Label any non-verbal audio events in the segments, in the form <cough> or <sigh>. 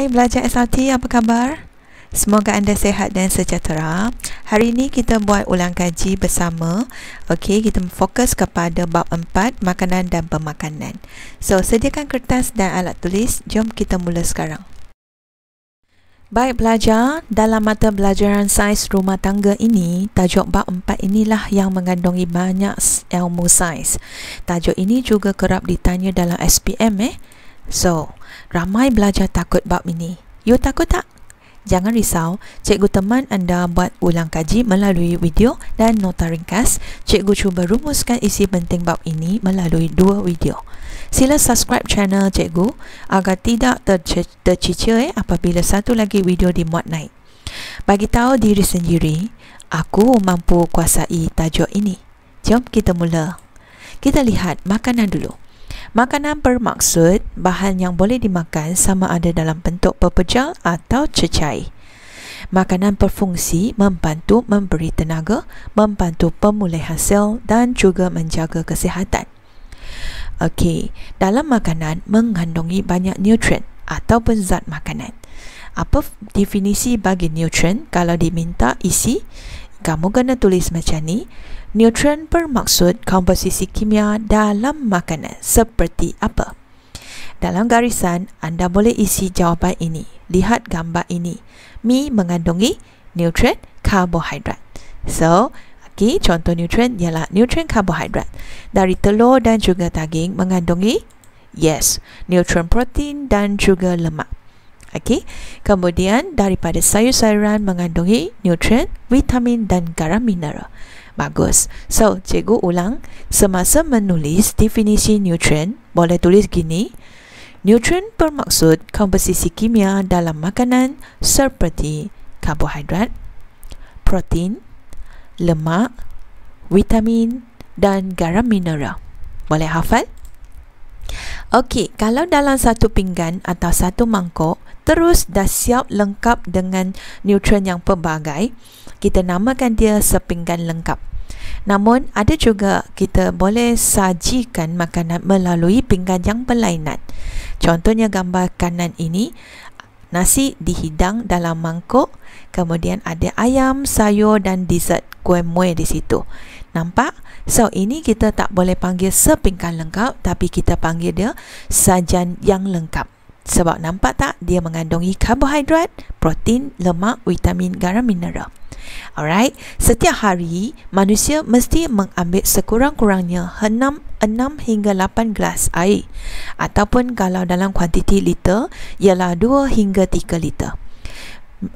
Hai belajar SRT, apa khabar? Semoga anda sehat dan sejahtera. Hari ini kita buat ulang kaji bersama. Okey, kita fokus kepada bab 4, makanan dan pemakanan. So, sediakan kertas dan alat tulis. Jom kita mula sekarang. Baik pelajar, dalam mata pelajaran sains rumah tangga ini, tajuk bab empat inilah yang mengandungi banyak ilmu sains. Tajuk ini juga kerap ditanya dalam SPM eh. So, ramai belajar takut bab ini. You takut tak? Jangan risau, cikgu teman anda buat ulang kaji melalui video dan nota ringkas. Cikgu cuba rumuskan isi penting bab ini melalui dua video. Sila subscribe channel cikgu agar tidak tercicir eh, apabila satu lagi video dimuat naik. Bagi tahu diri sendiri, aku mampu kuasai tajuk ini. Jom kita mula. Kita lihat makanan dulu. Makanan bermaksud bahan yang boleh dimakan sama ada dalam bentuk pepejal atau cecair. Makanan berfungsi membantu memberi tenaga, membantu pemulihan sel dan juga menjaga kesihatan. Okey, dalam makanan mengandungi banyak nutrien atau zat makanan. Apa definisi bagi nutrien kalau diminta isi? Kamu kena tulis macam ni. Nutrien bermaksud komposisi kimia dalam makanan seperti apa? Dalam garisan, anda boleh isi jawapan ini. Lihat gambar ini. Mi mengandungi nutrien karbohidrat. So, okay, contoh nutrien ialah nutrien karbohidrat. Dari telur dan juga daging mengandungi yes, nutrien protein dan juga lemak. Okay. Kemudian daripada sayur-sayuran mengandungi nutrien, vitamin dan garam mineral. Bagus. So, cikgu ulang. Semasa menulis definisi nutrien, boleh tulis gini. Nutrient bermaksud komposisi kimia dalam makanan seperti karbohidrat, protein, lemak, vitamin dan garam mineral. Boleh hafal? Okey, kalau dalam satu pinggan atau satu mangkuk terus dah siap lengkap dengan nutrien yang pelbagai, kita namakan dia sepinggan lengkap. Namun ada juga kita boleh sajikan makanan melalui pinggan yang berlainan. Contohnya gambar kanan ini nasi dihidang dalam mangkuk, kemudian ada ayam, sayur dan dessert kuih muih di situ. Nampak? So ini kita tak boleh panggil sepinggan lengkap tapi kita panggil dia sajian yang lengkap. Sebab nampak tak dia mengandungi karbohidrat, protein, lemak, vitamin, garam, mineral. Alright, setiap hari manusia mesti mengambil sekurang-kurangnya 6, 6 hingga 8 gelas air ataupun kalau dalam kuantiti liter ialah 2 hingga 3 liter.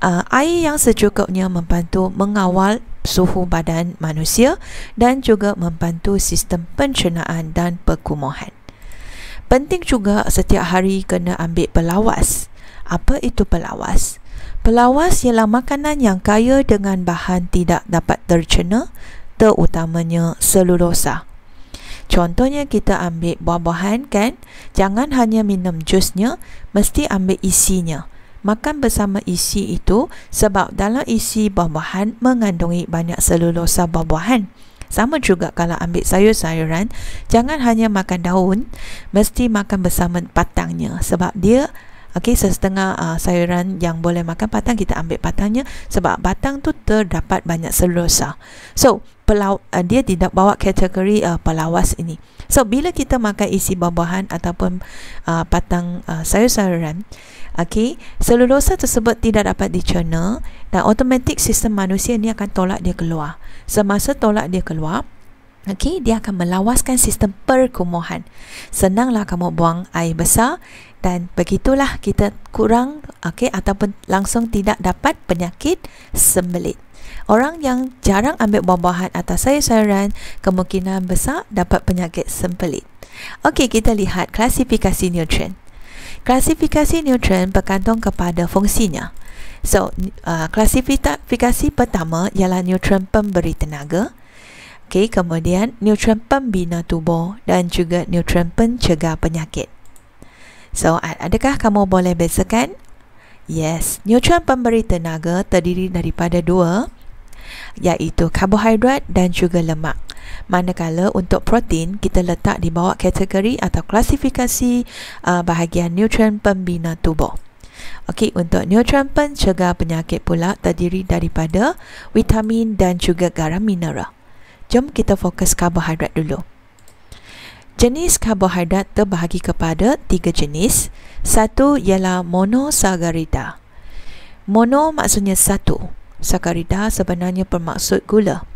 Uh, air yang secukupnya membantu mengawal suhu badan manusia dan juga membantu sistem pencernaan dan perkumuhan. Penting juga setiap hari kena ambil pelawas. Apa itu pelawas? Pelawas ialah makanan yang kaya dengan bahan tidak dapat tercerna, terutamanya selulosa. Contohnya kita ambil buah-buahan kan, jangan hanya minum jusnya, mesti ambil isinya. Makan bersama isi itu sebab dalam isi buah-buahan mengandungi banyak selulosa buah-buahan. Sama juga kalau ambil sayur-sayuran, jangan hanya makan daun, mesti makan bersama batangnya sebab dia Okey, setengah uh, sayuran yang boleh makan batang kita ambil batangnya sebab batang tu terdapat banyak selulosa. So, pelau uh, dia tidak bawa kategori uh, pelawas ini. So, bila kita makan isi buah-buahan ataupun uh, batang uh, sayur-sayuran, okey, selulosa tersebut tidak dapat dicerna dan automatic sistem manusia ni akan tolak dia keluar. Semasa tolak dia keluar, okey, dia akan melawaskan sistem perkumuhan. Senanglah kamu buang air besar dan begitulah kita kurang okay ataupun langsung tidak dapat penyakit sembelit. Orang yang jarang ambil buah-buahan atau sayur-sayuran kemungkinan besar dapat penyakit sembelit. Okey, kita lihat klasifikasi nutrien. Klasifikasi nutrien bergantung kepada fungsinya. So, uh, klasifikasi pertama ialah nutrien pemberi tenaga. Okey, kemudian nutrien pembina tubuh dan juga nutrien pencegah penyakit. So, adakah kamu boleh bezakan? Yes, neutron pemberi tenaga terdiri daripada dua iaitu karbohidrat dan juga lemak. Manakala untuk protein, kita letak di bawah kategori atau klasifikasi uh, bahagian neutron pembina tubuh. Okey, untuk neutron pencegah penyakit pula terdiri daripada vitamin dan juga garam mineral. Jom kita fokus karbohidrat dulu. Jenis karbohidrat terbahagi kepada tiga jenis. Satu ialah monosagarida. Mono maksudnya satu. Sakarida sebenarnya bermaksud gula.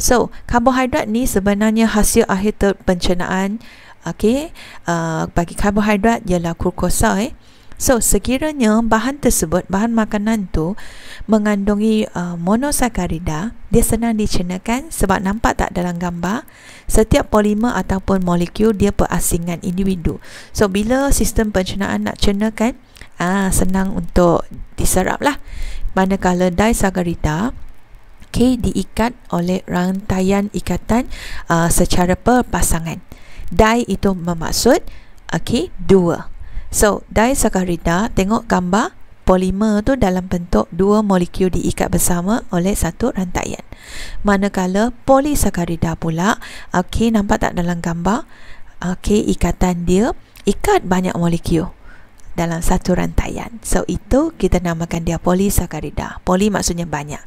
So, karbohidrat ni sebenarnya hasil akhir pencernaan. Okay, uh, bagi karbohidrat ialah glukosa. Eh. So sekiranya bahan tersebut, bahan makanan tu mengandungi uh, monosakarida, dia senang dicenakan sebab nampak tak dalam gambar setiap polimer ataupun molekul dia perasingan individu. So bila sistem pencernaan nak cenakan, ah uh, senang untuk diserap lah. Manakala disakarida K diikat oleh rantaian ikatan uh, secara perpasangan. Di itu bermaksud okay, uh, dua. So, disakarida tengok gambar polimer tu dalam bentuk dua molekul diikat bersama oleh satu rantaian. Manakala polisakarida pula, okey nampak tak dalam gambar? Okey, ikatan dia ikat banyak molekul dalam satu rantaian. So, itu kita namakan dia polisakarida. Poli maksudnya banyak.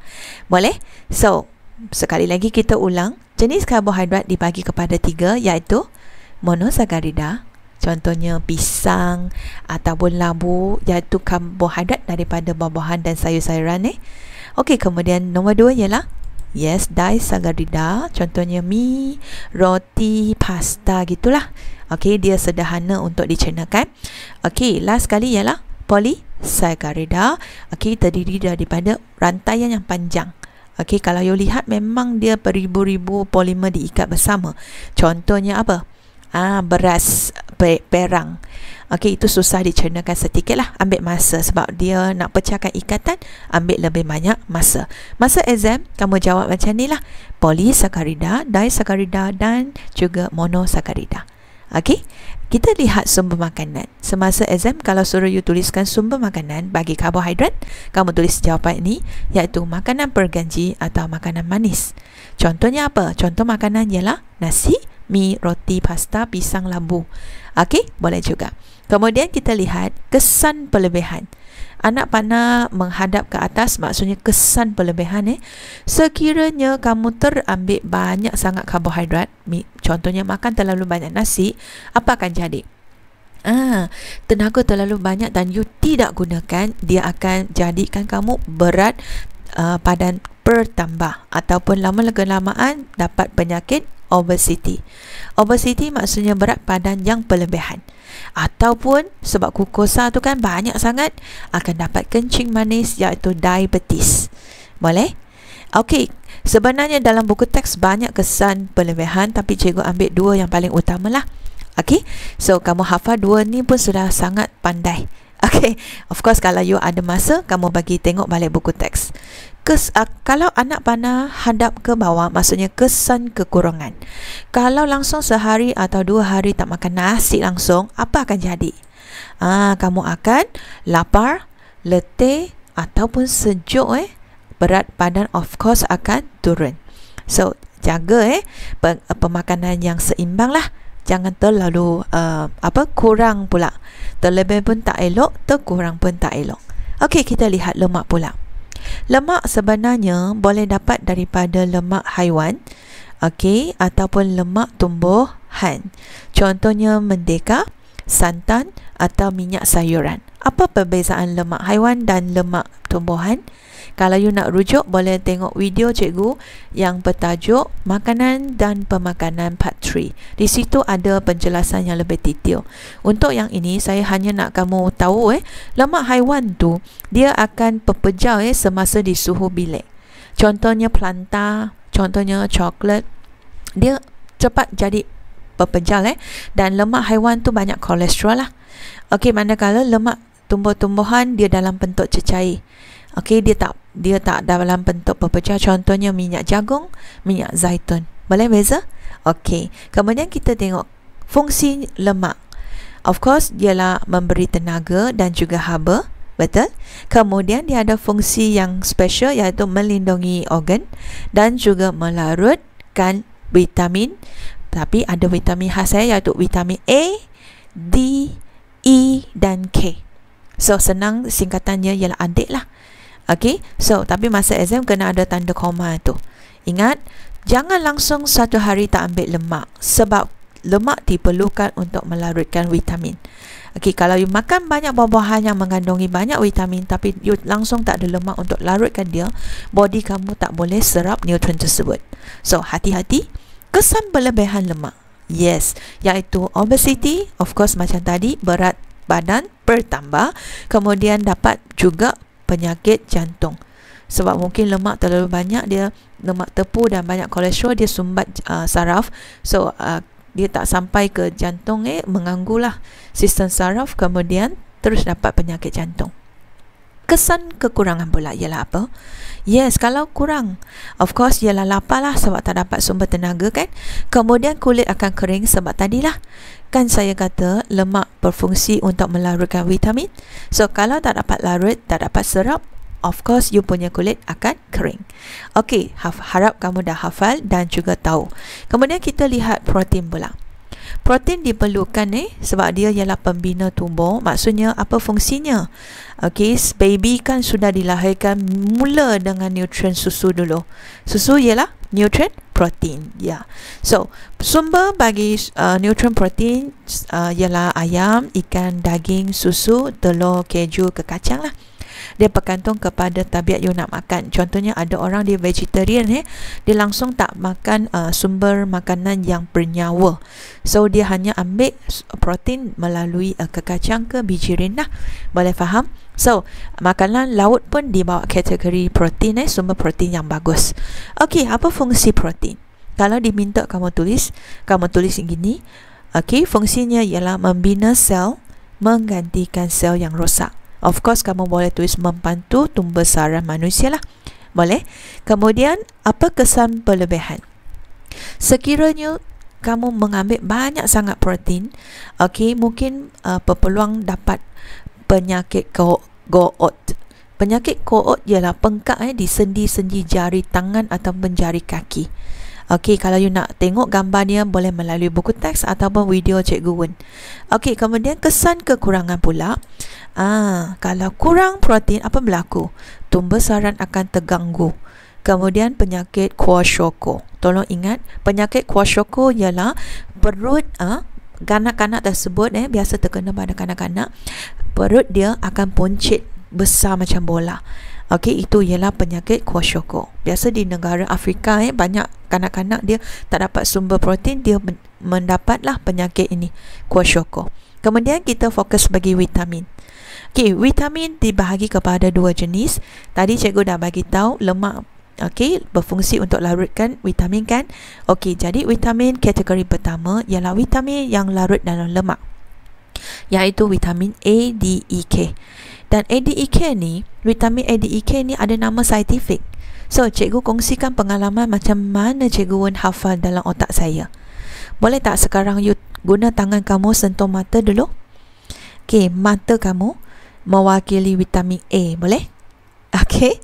Boleh? So, sekali lagi kita ulang. Jenis karbohidrat dibagi kepada tiga iaitu monosakarida, contohnya pisang ataupun labu iaitu karbohidrat daripada buah-buahan dan sayur-sayuran eh. Okey, kemudian nombor dua ialah yes, dai sagarida, contohnya mi, roti, pasta gitulah. Okey, dia sederhana untuk dicernakan. Okey, last sekali ialah polisagarida. Okey, terdiri daripada rantaian yang panjang. Okey, kalau you lihat memang dia beribu-ribu polimer diikat bersama. Contohnya apa? ah ha, beras per- perang. Okey, itu susah dicernakan sedikit lah. Ambil masa sebab dia nak pecahkan ikatan, ambil lebih banyak masa. Masa exam, kamu jawab macam ni lah. Polisakarida, disakarida dan juga monosakarida. Okey, kita lihat sumber makanan. Semasa exam, kalau suruh you tuliskan sumber makanan bagi karbohidrat, kamu tulis jawapan ini iaitu makanan perganji atau makanan manis. Contohnya apa? Contoh makanan ialah nasi, mi roti pasta pisang labu okey boleh juga kemudian kita lihat kesan pelebihan anak panah menghadap ke atas maksudnya kesan pelebihan eh sekiranya kamu terambil banyak sangat karbohidrat mi, contohnya makan terlalu banyak nasi apa akan jadi Ah, tenaga terlalu banyak dan you tidak gunakan dia akan jadikan kamu berat uh, ah, padan bertambah ataupun lama-lamaan dapat penyakit obesity. Obesity maksudnya berat badan yang berlebihan. Ataupun sebab kukosa tu kan banyak sangat akan dapat kencing manis iaitu diabetes. Boleh? Okey, sebenarnya dalam buku teks banyak kesan berlebihan tapi cikgu ambil dua yang paling utamalah. Okey, so kamu hafal dua ni pun sudah sangat pandai. Okay, of course kalau you ada masa, kamu bagi tengok balik buku teks. Kes, uh, kalau anak panah hadap ke bawah, maksudnya kesan kekurangan. Kalau langsung sehari atau dua hari tak makan nasi langsung, apa akan jadi? Ah, uh, kamu akan lapar, letih ataupun sejuk eh. Berat badan of course akan turun. So, jaga eh pemakanan yang seimbang lah jangan terlalu uh, apa kurang pula terlebih pun tak elok terkurang pun tak elok okey kita lihat lemak pula lemak sebenarnya boleh dapat daripada lemak haiwan okey ataupun lemak tumbuhan contohnya mentega santan atau minyak sayuran apa perbezaan lemak haiwan dan lemak tumbuhan? Kalau you nak rujuk, boleh tengok video cikgu yang bertajuk Makanan dan Pemakanan Part 3. Di situ ada penjelasan yang lebih detail. Untuk yang ini, saya hanya nak kamu tahu eh, lemak haiwan tu dia akan pepejal eh semasa di suhu bilik. Contohnya planta, contohnya coklat, dia cepat jadi pepejal eh dan lemak haiwan tu banyak kolesterol lah. Okey, manakala lemak tumbuh-tumbuhan dia dalam bentuk cecair. Okey, dia tak dia tak dalam bentuk pepecah. Contohnya minyak jagung, minyak zaitun. Boleh beza? Okey. Kemudian kita tengok fungsi lemak. Of course, dia lah memberi tenaga dan juga haba. Betul? Kemudian dia ada fungsi yang special iaitu melindungi organ dan juga melarutkan vitamin. Tapi ada vitamin khas saya eh, iaitu vitamin A, D, E dan K. So senang singkatannya ialah adik lah Okay So tapi masa exam kena ada tanda koma tu Ingat Jangan langsung satu hari tak ambil lemak Sebab lemak diperlukan untuk melarutkan vitamin Okay, kalau you makan banyak buah-buahan yang mengandungi banyak vitamin tapi you langsung tak ada lemak untuk larutkan dia, body kamu tak boleh serap nutrient tersebut. So, hati-hati. Kesan berlebihan lemak. Yes, iaitu obesity, of course macam tadi, berat badan, bertambah kemudian dapat juga penyakit jantung sebab mungkin lemak terlalu banyak dia lemak tepu dan banyak kolesterol dia sumbat uh, saraf so uh, dia tak sampai ke jantung eh mengganggulah sistem saraf kemudian terus dapat penyakit jantung kesan kekurangan pula ialah apa? Yes, kalau kurang, of course ialah lapar lah sebab tak dapat sumber tenaga kan. Kemudian kulit akan kering sebab tadilah. Kan saya kata lemak berfungsi untuk melarutkan vitamin. So kalau tak dapat larut, tak dapat serap, of course you punya kulit akan kering. Okay, harap kamu dah hafal dan juga tahu. Kemudian kita lihat protein pula. Protein diperlukan eh sebab dia ialah pembina tubuh. Maksudnya apa fungsinya? Okey, baby kan sudah dilahirkan mula dengan nutrien susu dulu. Susu ialah nutrien protein. Ya. Yeah. So, sumber bagi uh, nutrien protein uh, ialah ayam, ikan, daging, susu, telur, keju, kekacang lah dia bergantung kepada tabiat you nak makan contohnya ada orang dia vegetarian eh dia langsung tak makan uh, sumber makanan yang bernyawa so dia hanya ambil protein melalui uh, kekacang ke biji renah boleh faham so makanan laut pun dibawa kategori protein eh sumber protein yang bagus okey apa fungsi protein kalau diminta kamu tulis kamu tulis begini. okey fungsinya ialah membina sel menggantikan sel yang rosak Of course, kamu boleh tulis membantu tumbuh saraf manusia lah. Boleh? Kemudian, apa kesan perlebihan? Sekiranya kamu mengambil banyak sangat protein, okay, mungkin uh, berpeluang dapat penyakit go-out. Penyakit go ialah pengkak eh, di sendi-sendi jari tangan atau jari kaki. Okey, kalau you nak tengok gambar gambarnya boleh melalui buku teks ataupun video Cikgu Wen. Okey, kemudian kesan kekurangan pula. Ah, kalau kurang protein apa berlaku? Tumbuh saran akan terganggu. Kemudian penyakit kuasyoko. Tolong ingat, penyakit kuasyoko ialah perut ah, kanak-kanak tersebut eh, biasa terkena pada kanak-kanak. Perut dia akan poncit besar macam bola. Okey, itu ialah penyakit kwashiorkor. Biasa di negara Afrika eh banyak kanak-kanak dia tak dapat sumber protein, dia mendapatlah penyakit ini, kwashiorkor. Kemudian kita fokus bagi vitamin. Okey, vitamin dibahagi kepada dua jenis. Tadi cikgu dah bagi tahu lemak Okey, berfungsi untuk larutkan vitamin kan? Okey, jadi vitamin kategori pertama ialah vitamin yang larut dalam lemak. yaitu vitamin A, D, E, K. Dan ADEK ni, vitamin ADEK ni ada nama saintifik. So, cikgu kongsikan pengalaman macam mana cikgu Wen hafal dalam otak saya. Boleh tak sekarang you guna tangan kamu sentuh mata dulu? Okay, mata kamu mewakili vitamin A, boleh? Okay,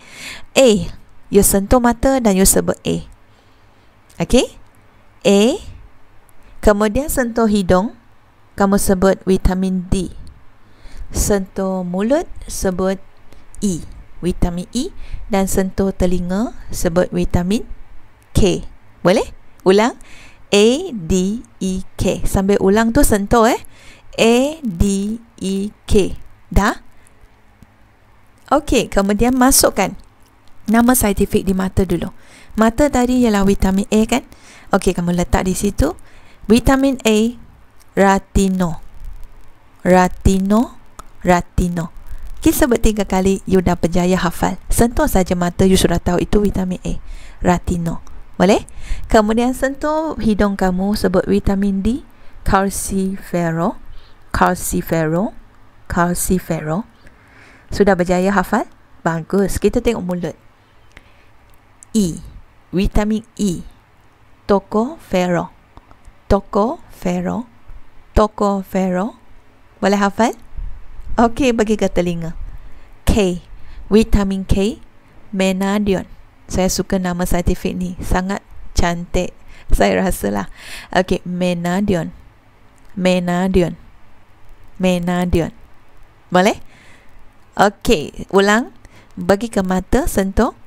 A. You sentuh mata dan you sebut A. Okay, A. Kemudian sentuh hidung, kamu sebut vitamin D sentuh mulut sebut E vitamin E dan sentuh telinga sebut vitamin K boleh ulang A D E K sambil ulang tu sentuh eh A D E K dah okey kemudian masukkan nama saintifik di mata dulu mata tadi ialah vitamin A kan okey kamu letak di situ vitamin A retino retino Ratino. Okay, sebut tiga kali, you dah berjaya hafal. Sentuh saja mata, you sudah tahu itu vitamin A. Ratino. Boleh? Kemudian sentuh hidung kamu, sebut vitamin D. Calcifero. Calcifero. Calcifero. Sudah berjaya hafal? Bagus. Kita tengok mulut. E. Vitamin E. toko toko ferro, ferro, toko ferro, Boleh hafal? Okey, bagi ke telinga. K. Vitamin K. Menadion. Saya suka nama saintifik ni. Sangat cantik. Saya rasa lah. Okey, Menadion. Menadion. Menadion. Boleh? Okey, ulang. Bagi ke mata, sentuh.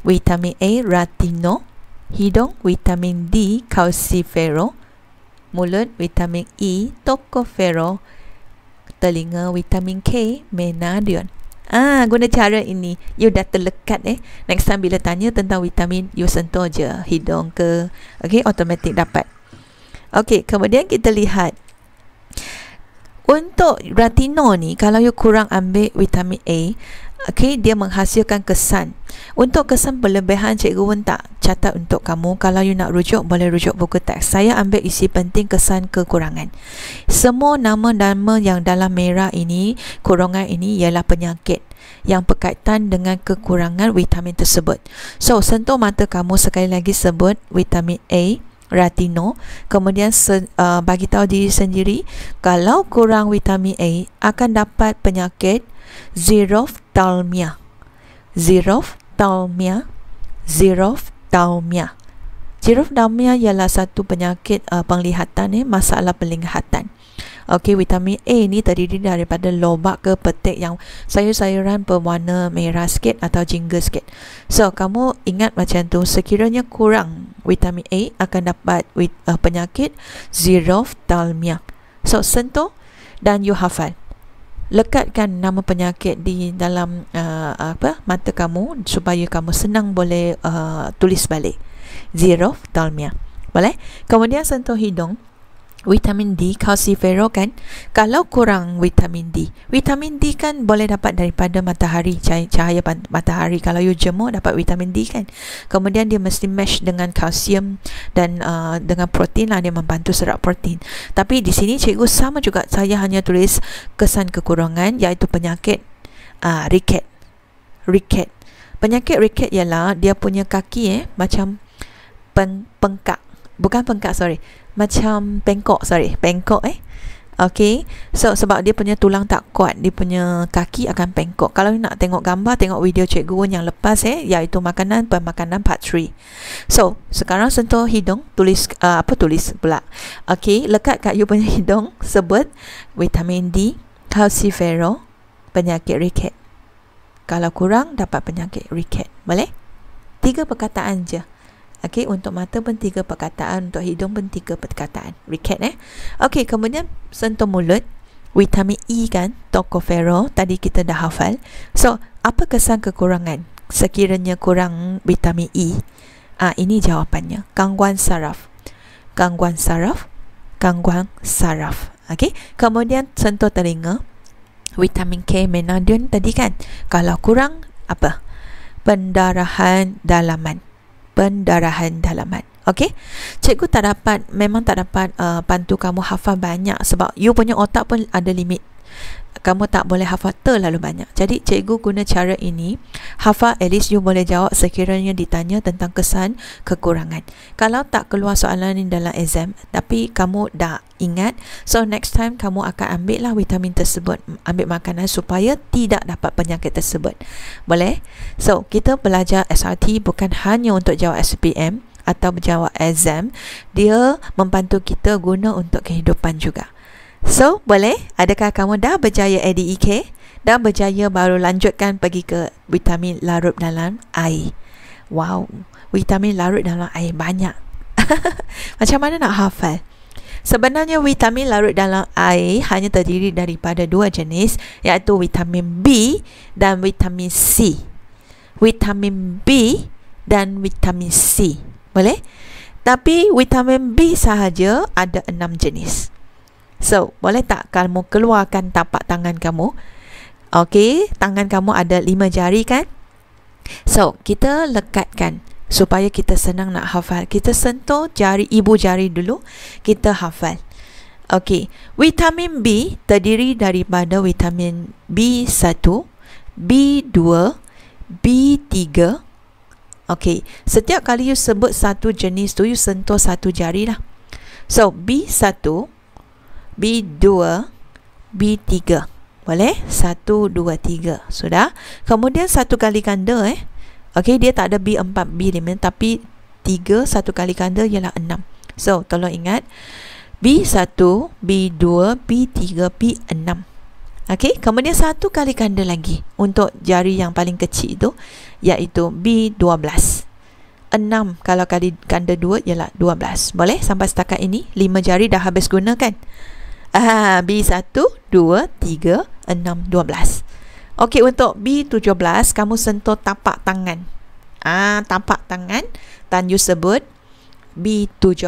Vitamin A, Ratino. Hidung, Vitamin D, Calcifero. Mulut, Vitamin E, Tocopherol telinga vitamin K menadion. Ah, guna cara ini you dah terlekat eh. Next time bila tanya tentang vitamin you sentuh je hidung ke. Okay, automatic dapat. Okay, kemudian kita lihat untuk retino ni kalau you kurang ambil vitamin A okay, dia menghasilkan kesan. Untuk kesan berlebihan, cikgu pun tak catat untuk kamu. Kalau you nak rujuk, boleh rujuk buku teks. Saya ambil isi penting kesan kekurangan. Semua nama-nama yang dalam merah ini, kurungan ini ialah penyakit yang berkaitan dengan kekurangan vitamin tersebut. So, sentuh mata kamu sekali lagi sebut vitamin A, retino. Kemudian se- uh, bagi tahu diri sendiri, kalau kurang vitamin A, akan dapat penyakit xerophthalmia talmia. Zirof talmia. Zirof talmia. Zirof talmia ialah satu penyakit uh, penglihatan eh, masalah penglihatan. Okey, vitamin A ni terdiri daripada lobak ke petik yang sayur-sayuran berwarna merah sikit atau jingga sikit. So, kamu ingat macam tu, sekiranya kurang vitamin A akan dapat uh, penyakit xerophthalmia. So, sentuh dan you hafal lekatkan nama penyakit di dalam uh, apa mata kamu supaya kamu senang boleh uh, tulis balik. Zero, Dalmia. Boleh? Kemudian sentuh hidung vitamin D kan? kalau kurang vitamin D vitamin D kan boleh dapat daripada matahari cahaya, cahaya matahari kalau you jemur dapat vitamin D kan kemudian dia mesti match dengan kalsium dan uh, dengan protein lah dia membantu serap protein tapi di sini cikgu sama juga saya hanya tulis kesan kekurangan iaitu penyakit uh, riket riket penyakit riket ialah dia punya kaki eh macam pen, pengkak bukan pengkat sorry macam bengkok sorry bengkok eh Okay, so sebab dia punya tulang tak kuat, dia punya kaki akan pengkok. Kalau nak tengok gambar, tengok video cikgu Wun yang lepas eh, iaitu makanan pemakanan part 3. So, sekarang sentuh hidung, tulis, uh, apa tulis pula. Okay, lekat kat you punya <laughs> hidung, sebut vitamin D, calciferol, penyakit riket. Kalau kurang, dapat penyakit riket. Boleh? Tiga perkataan je. Okay, untuk mata pun tiga perkataan, untuk hidung pun tiga perkataan. Recap eh. Okay, kemudian sentuh mulut. Vitamin E kan, tocopherol tadi kita dah hafal. So, apa kesan kekurangan sekiranya kurang vitamin E? Ah, ini jawapannya. Gangguan saraf. Gangguan saraf. Gangguan saraf. Okay, Kemudian sentuh telinga. Vitamin K menadun tadi kan. Kalau kurang apa? Pendarahan dalaman pendarahan dalaman. okay? Cikgu tak dapat memang tak dapat uh, bantu kamu hafal banyak sebab you punya otak pun ada limit kamu tak boleh hafal terlalu banyak. Jadi cikgu guna cara ini, hafal at least you boleh jawab sekiranya ditanya tentang kesan kekurangan. Kalau tak keluar soalan ini dalam exam tapi kamu dah ingat, so next time kamu akan ambil lah vitamin tersebut, ambil makanan supaya tidak dapat penyakit tersebut. Boleh? So, kita belajar SRT bukan hanya untuk jawab SPM atau menjawab exam, dia membantu kita guna untuk kehidupan juga. So, boleh? Adakah kamu dah berjaya ADEK? Dan berjaya baru lanjutkan pergi ke vitamin larut dalam air. Wow, vitamin larut dalam air banyak. <laughs> Macam mana nak hafal? Sebenarnya vitamin larut dalam air hanya terdiri daripada dua jenis iaitu vitamin B dan vitamin C. Vitamin B dan vitamin C. Boleh? Tapi vitamin B sahaja ada enam jenis. So, boleh tak kamu keluarkan tapak tangan kamu? Okay, tangan kamu ada lima jari kan? So, kita lekatkan supaya kita senang nak hafal. Kita sentuh jari ibu jari dulu, kita hafal. Okay, vitamin B terdiri daripada vitamin B1, B2, B3. Okay, setiap kali you sebut satu jenis tu, you sentuh satu jari lah. So, B1, B2, B3. Boleh? 1, 2, 3. Sudah? Kemudian satu kali ganda eh. Okey, dia tak ada B4, B5. Tapi 3, satu kali ganda ialah 6. So, tolong ingat. B1, B2, B3, B6. Okey, kemudian satu kali ganda lagi. Untuk jari yang paling kecil itu. Iaitu B12. 6 kalau kali ganda 2 ialah 12. Boleh? Sampai setakat ini. 5 jari dah habis gunakan. Aha, B1, 2, 3, 6, 12. Okey, untuk B17, kamu sentuh tapak tangan. Ah, tapak tangan dan you sebut B17.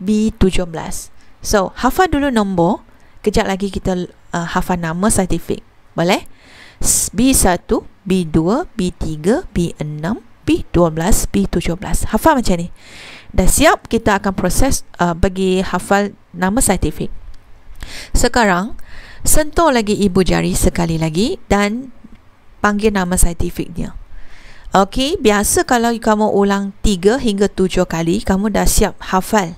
B17. So, hafal dulu nombor. Kejap lagi kita uh, ah, hafal nama saintifik. Boleh? B1, B2, B3, B6, B12, B17. Hafal macam ni. Dah siap, kita akan proses uh, bagi hafal nama saintifik. Sekarang, sentuh lagi ibu jari sekali lagi dan panggil nama saintifiknya. Okey, biasa kalau kamu ulang 3 hingga 7 kali, kamu dah siap hafal.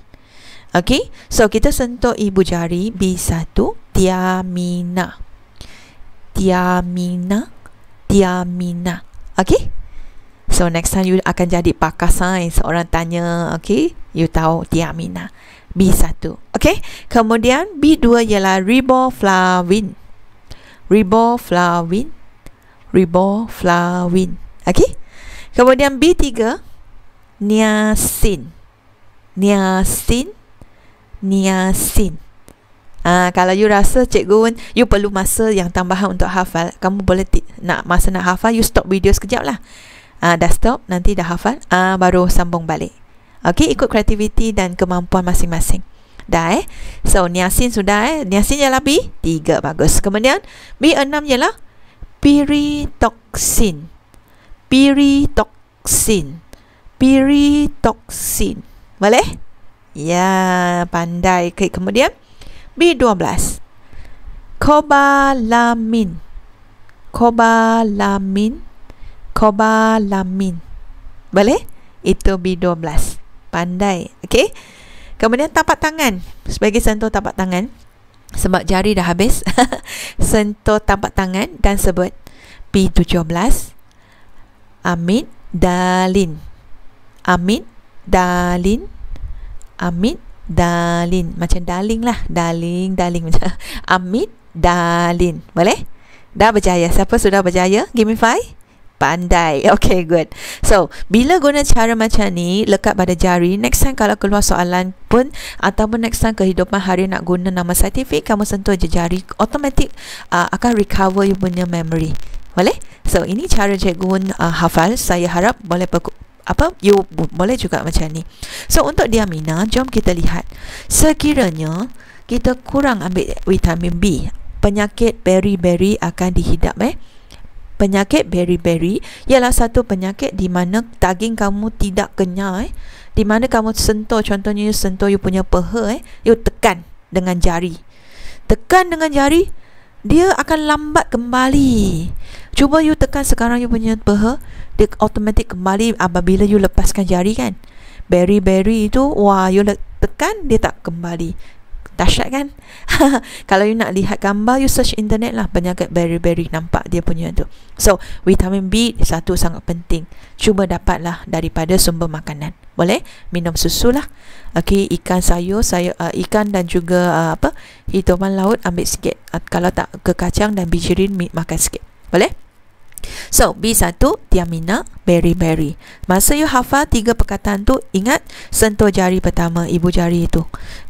Okey, so kita sentuh ibu jari B1, Tiamina. Tiamina, Tiamina. Okey? So next time you akan jadi pakar sains, orang tanya, okey, you tahu Tiamina. B1. Okey. Kemudian B2 ialah riboflavin. Riboflavin. Riboflavin. Okey. Kemudian B3 niacin. Niacin. Niacin. Ah, uh, kalau you rasa cikgu you perlu masa yang tambahan untuk hafal, kamu boleh nak masa nak hafal, you stop video sekejap lah. Ah, uh, dah stop, nanti dah hafal, ah, uh, baru sambung balik. Okay, ikut kreativiti dan kemampuan masing-masing. Dah eh. So, niasin sudah eh. Niasin ialah B. Tiga, bagus. Kemudian, B6 ialah piritoksin. Piritoksin. Piritoksin. Boleh? Ya, pandai. Okay, kemudian, B12. Kobalamin. Kobalamin. Kobalamin. Boleh? Itu B12 pandai okey kemudian tapak tangan sebagai sentuh tapak tangan sebab jari dah habis <laughs> sentuh tapak tangan dan sebut P17 Amin Dalin Amin Dalin Amin Dalin macam daling lah daling, daling macam <laughs> Amin Dalin boleh dah berjaya siapa sudah berjaya give me five pandai. <laughs> Okay, good. So, bila guna cara macam ni, lekat pada jari, next time kalau keluar soalan pun ataupun next time kehidupan hari nak guna nama saintifik, kamu sentuh je jari, automatik uh, akan recover you punya memory. Boleh? So, ini cara cikgu uh, hafal. Saya harap boleh peku- apa you boleh juga macam ni. So untuk diamina, jom kita lihat. Sekiranya kita kurang ambil vitamin B, penyakit beri-beri akan dihidap eh penyakit beriberi ialah satu penyakit di mana daging kamu tidak kenyal eh di mana kamu sentuh contohnya you sentuh you punya peha eh you tekan dengan jari tekan dengan jari dia akan lambat kembali cuba you tekan sekarang you punya peha dia automatic kembali apabila you lepaskan jari kan beriberi itu wah you tekan dia tak kembali dahsyat kan <laughs> kalau you nak lihat gambar you search internet lah penyakit beri-beri nampak dia punya tu so vitamin B satu sangat penting cuba dapatlah daripada sumber makanan boleh minum susu lah okay, ikan sayur sayur uh, ikan dan juga uh, apa hitaman laut ambil sikit uh, kalau tak kekacang dan bijirin makan sikit boleh So B1 Tiamina, berry berry. Masa you hafal tiga perkataan tu ingat sentuh jari pertama ibu jari itu.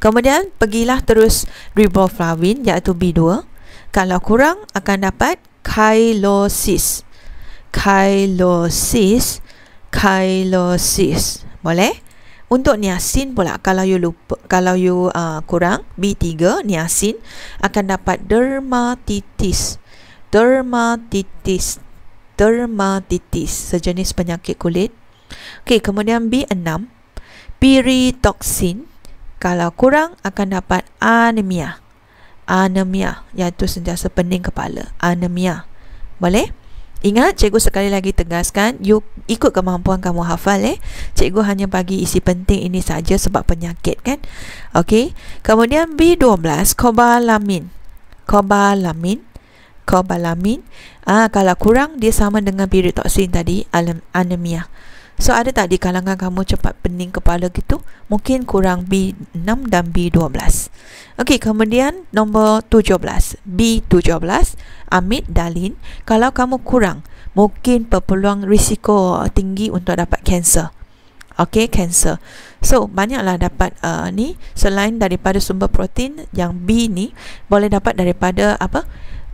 Kemudian pergilah terus riboflavin iaitu B2. Kalau kurang akan dapat kylosis. Kylosis kylosis. Boleh? Untuk niacin pula kalau you lupa kalau you uh, kurang B3 niacin akan dapat dermatitis. Dermatitis dermatitis sejenis penyakit kulit. Okey, kemudian B6, piritoksin. Kalau kurang akan dapat anemia. Anemia iaitu sentiasa pening kepala. Anemia. Boleh? Ingat, cikgu sekali lagi tegaskan, you ikut kemampuan kamu hafal eh. Cikgu hanya bagi isi penting ini saja sebab penyakit kan. Okey. Kemudian B12, Cobalamin. Cobalamin skobalamin. Ah, ha, kalau kurang dia sama dengan period toksin tadi anemia. So ada tak di kalangan kamu cepat pening kepala gitu? Mungkin kurang B6 dan B12. Okey, kemudian nombor 17, B17, amid dalin. Kalau kamu kurang, mungkin peluang risiko tinggi untuk dapat kanser. Okey, kanser. So, banyaklah dapat uh, ni selain daripada sumber protein yang B ni boleh dapat daripada apa?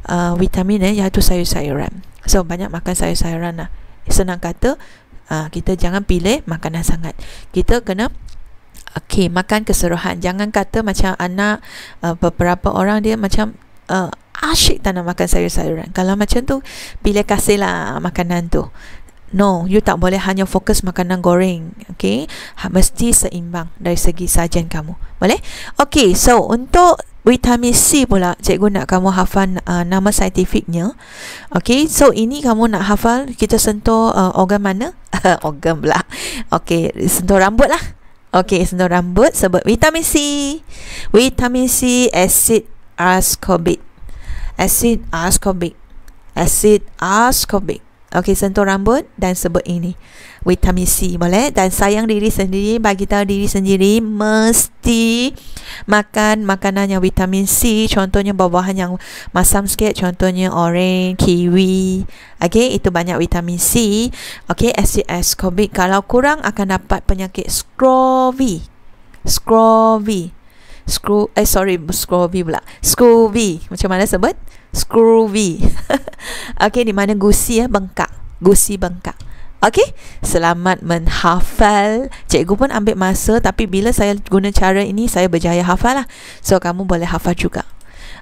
uh, vitamin eh iaitu sayur-sayuran. So banyak makan sayur-sayuran lah. Senang kata uh, kita jangan pilih makanan sangat. Kita kena okay makan keseluruhan. Jangan kata macam anak uh, beberapa orang dia macam uh, asyik tak nak makan sayur-sayuran. Kalau macam tu pilih kasih lah makanan tu. No, you tak boleh hanya fokus makanan goreng Okay, ha, mesti seimbang dari segi sajian kamu Boleh? Okay, so untuk vitamin C pula cikgu nak kamu hafal uh, nama saintifiknya okey so ini kamu nak hafal kita sentuh uh, organ mana <laughs> organ pula okey sentuh rambut lah okey sentuh rambut sebab vitamin C vitamin C acid ascorbic acid ascorbic acid ascorbic okey sentuh rambut dan sebut ini vitamin C boleh dan sayang diri sendiri bagi tahu diri sendiri mesti makan makanan yang vitamin C contohnya buah-buahan yang masam sikit contohnya orange kiwi okey itu banyak vitamin C okey SCS COVID kalau kurang akan dapat penyakit scurvy scurvy Screw, eh sorry, scurvy pula. Scurvy, macam mana sebut? Scurvy. <laughs> okay, di mana gusi ya, bengkak. Gusi bengkak. Okay, selamat menghafal Cikgu pun ambil masa Tapi bila saya guna cara ini Saya berjaya hafal lah So, kamu boleh hafal juga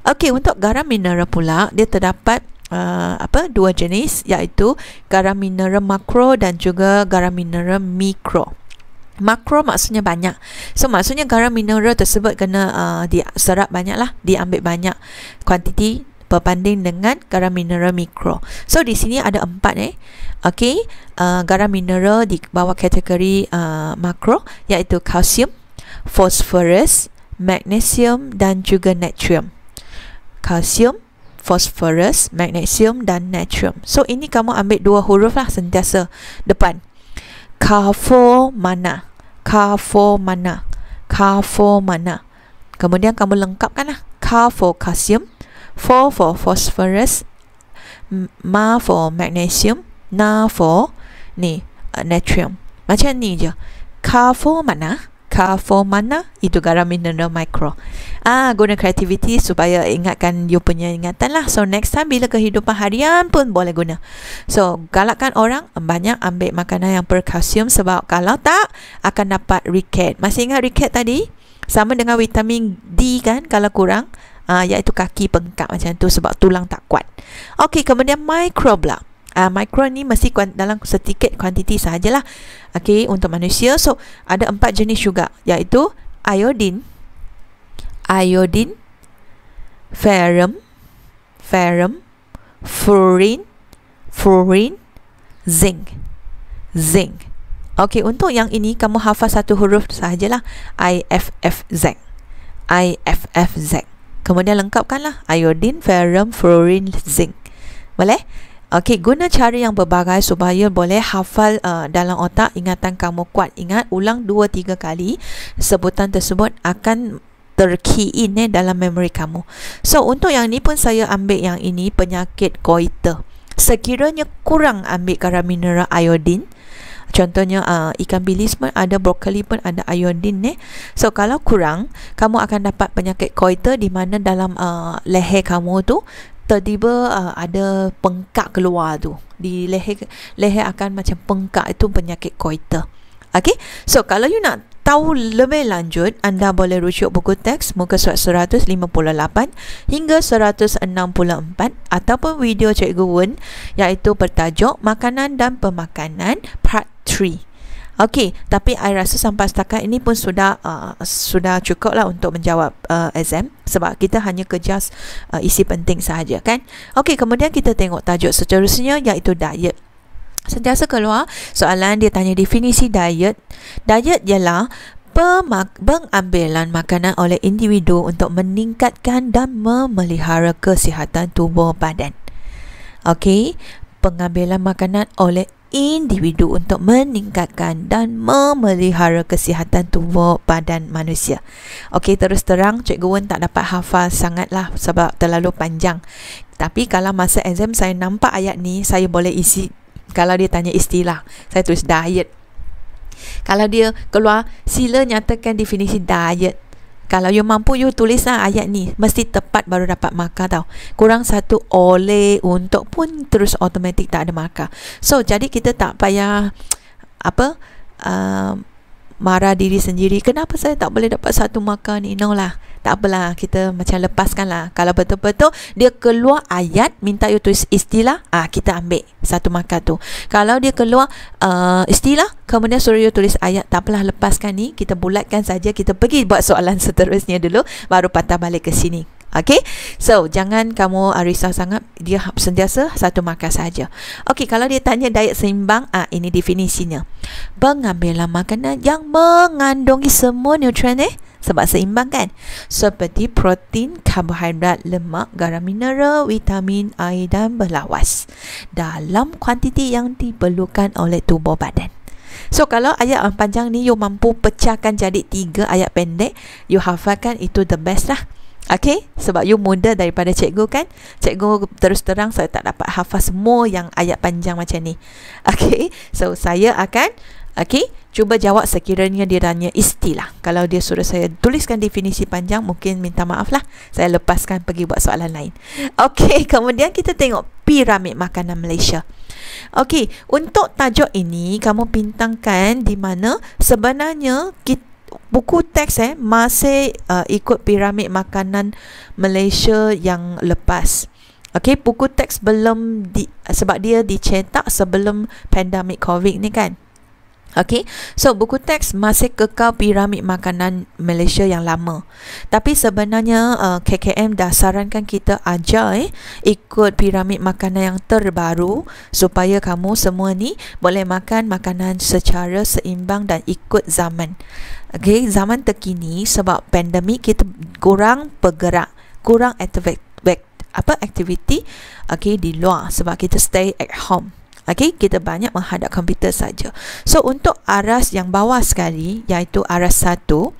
Okay, untuk garam mineral pula Dia terdapat uh, apa dua jenis Iaitu garam mineral makro Dan juga garam mineral mikro Makro maksudnya banyak So, maksudnya garam mineral tersebut Kena uh, diserap banyak lah Diambil banyak kuantiti berbanding dengan garam mineral mikro. So di sini ada empat eh. Okey, uh, garam mineral di bawah kategori uh, makro iaitu kalsium, fosforus, magnesium dan juga natrium. Kalsium, fosforus, magnesium dan natrium. So ini kamu ambil dua huruf lah sentiasa depan. Kafor mana? Kafor mana? Kafor mana? Kemudian kamu lengkapkan lah. Kafor kalsium, Fo for phosphorus, Ma for magnesium, Na for ni uh, natrium. Macam ni je. Ka for mana? Ka for mana? Itu garam mineral mikro. Ah, guna kreativiti supaya ingatkan you punya ingatan lah. So, next time bila kehidupan harian pun boleh guna. So, galakkan orang banyak ambil makanan yang berkalsium sebab kalau tak, akan dapat riket. Masih ingat riket tadi? Sama dengan vitamin D kan kalau kurang uh, iaitu kaki bengkak macam tu sebab tulang tak kuat. Okey, kemudian micro pula. Uh, ah, micro ni mesti kuant- dalam sedikit kuantiti sahajalah. Okey, untuk manusia. So, ada empat jenis juga iaitu iodin, iodin, ferum, ferum, fluorine, fluorine, zinc, zinc. Okey, untuk yang ini kamu hafal satu huruf sahajalah. I-F-F-Z. I-F-F-Z. Uh, Kemudian lengkapkanlah iodine, ferrum, fluorine, zinc. Boleh? Okey, guna cara yang berbagai supaya boleh hafal uh, dalam otak ingatan kamu kuat. Ingat, ulang 2-3 kali sebutan tersebut akan terkini in eh, dalam memori kamu. So, untuk yang ni pun saya ambil yang ini penyakit goiter. Sekiranya kurang ambil garam mineral iodine, Contohnya uh, ikan bilis pun ada, brokoli pun ada iodin eh. So kalau kurang, kamu akan dapat penyakit koiter di mana dalam uh, leher kamu tu tiba-tiba uh, ah, ada pengkak keluar tu. Di leher leher akan macam pengkak itu penyakit koiter. Okay, so kalau you nak tahu lebih lanjut, anda boleh rujuk buku teks muka surat 158 hingga 164 ataupun video Cikgu Wen iaitu bertajuk Makanan dan Pemakanan Part 3. Okey, tapi I rasa sampai setakat ini pun sudah uh, sudah cukup lah untuk menjawab uh, exam sebab kita hanya kejas uh, isi penting sahaja kan. Okey, kemudian kita tengok tajuk seterusnya iaitu diet. Sentiasa keluar soalan dia tanya definisi diet. Diet ialah pengambilan makanan oleh individu untuk meningkatkan dan memelihara kesihatan tubuh badan. Okey, pengambilan makanan oleh individu untuk meningkatkan dan memelihara kesihatan tubuh badan manusia. Okey, terus terang, Cikgu Wen tak dapat hafal sangatlah sebab terlalu panjang. Tapi kalau masa exam saya nampak ayat ni, saya boleh isi kalau dia tanya istilah. Saya tulis diet. Kalau dia keluar, sila nyatakan definisi diet. Kalau you mampu you tulis lah ayat ni Mesti tepat baru dapat markah tau Kurang satu oleh untuk pun terus automatik tak ada markah So jadi kita tak payah Apa uh, Marah diri sendiri Kenapa saya tak boleh dapat satu markah ni No lah tak apalah kita macam lepaskan lah kalau betul-betul dia keluar ayat minta you tulis istilah ah kita ambil satu markah tu kalau dia keluar uh, istilah kemudian suruh you tulis ayat tak apalah lepaskan ni kita bulatkan saja kita pergi buat soalan <laughs> seterusnya dulu baru patah balik ke sini Okay, so jangan kamu ah, risau sangat. Dia ha- sentiasa satu makan saja. Okay, kalau dia tanya diet seimbang, ah ini definisinya. Pengambilan makanan yang mengandungi semua nutrien eh. Sebab seimbang kan? Seperti protein, karbohidrat, lemak, garam mineral, vitamin, air dan berlawas. Dalam kuantiti yang diperlukan oleh tubuh badan. So kalau ayat panjang ni you mampu pecahkan jadi tiga ayat pendek, you hafalkan itu the best lah. Okay, sebab you muda daripada cikgu kan Cikgu terus terang saya tak dapat hafaz semua yang ayat panjang macam ni Okay, so saya akan Okay, cuba jawab sekiranya dia tanya istilah Kalau dia suruh saya tuliskan definisi panjang Mungkin minta maaf lah Saya lepaskan pergi buat soalan lain Okay, <laughs> kemudian kita tengok piramid makanan Malaysia Okay, untuk tajuk ini Kamu pintangkan di mana Sebenarnya kita buku teks eh masih uh, ikut piramid makanan Malaysia yang lepas. Okey, buku teks belum di, sebab dia dicetak sebelum pandemik COVID ni kan. Okay, so buku teks masih kekal piramid makanan Malaysia yang lama. Tapi sebenarnya uh, KKM dah sarankan kita ajar eh, ikut piramid makanan yang terbaru supaya kamu semua ni boleh makan makanan secara seimbang dan ikut zaman. Okay, zaman terkini sebab pandemik kita kurang bergerak, kurang aktiviti, aktiviti okay, di luar sebab kita stay at home. Okay, kita banyak menghadap komputer saja. So, untuk aras yang bawah sekali, iaitu aras satu,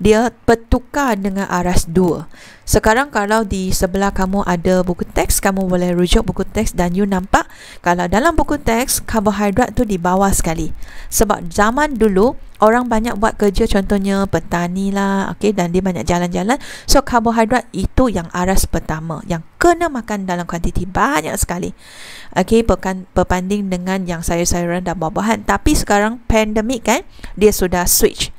dia bertukar dengan aras 2. Sekarang kalau di sebelah kamu ada buku teks, kamu boleh rujuk buku teks dan you nampak kalau dalam buku teks, karbohidrat tu di bawah sekali. Sebab zaman dulu, orang banyak buat kerja contohnya petani lah okay, dan dia banyak jalan-jalan. So, karbohidrat itu yang aras pertama yang kena makan dalam kuantiti banyak sekali. Okay, berkan, berbanding dengan yang sayur-sayuran dan buah-buahan. Tapi sekarang pandemik kan, dia sudah switch.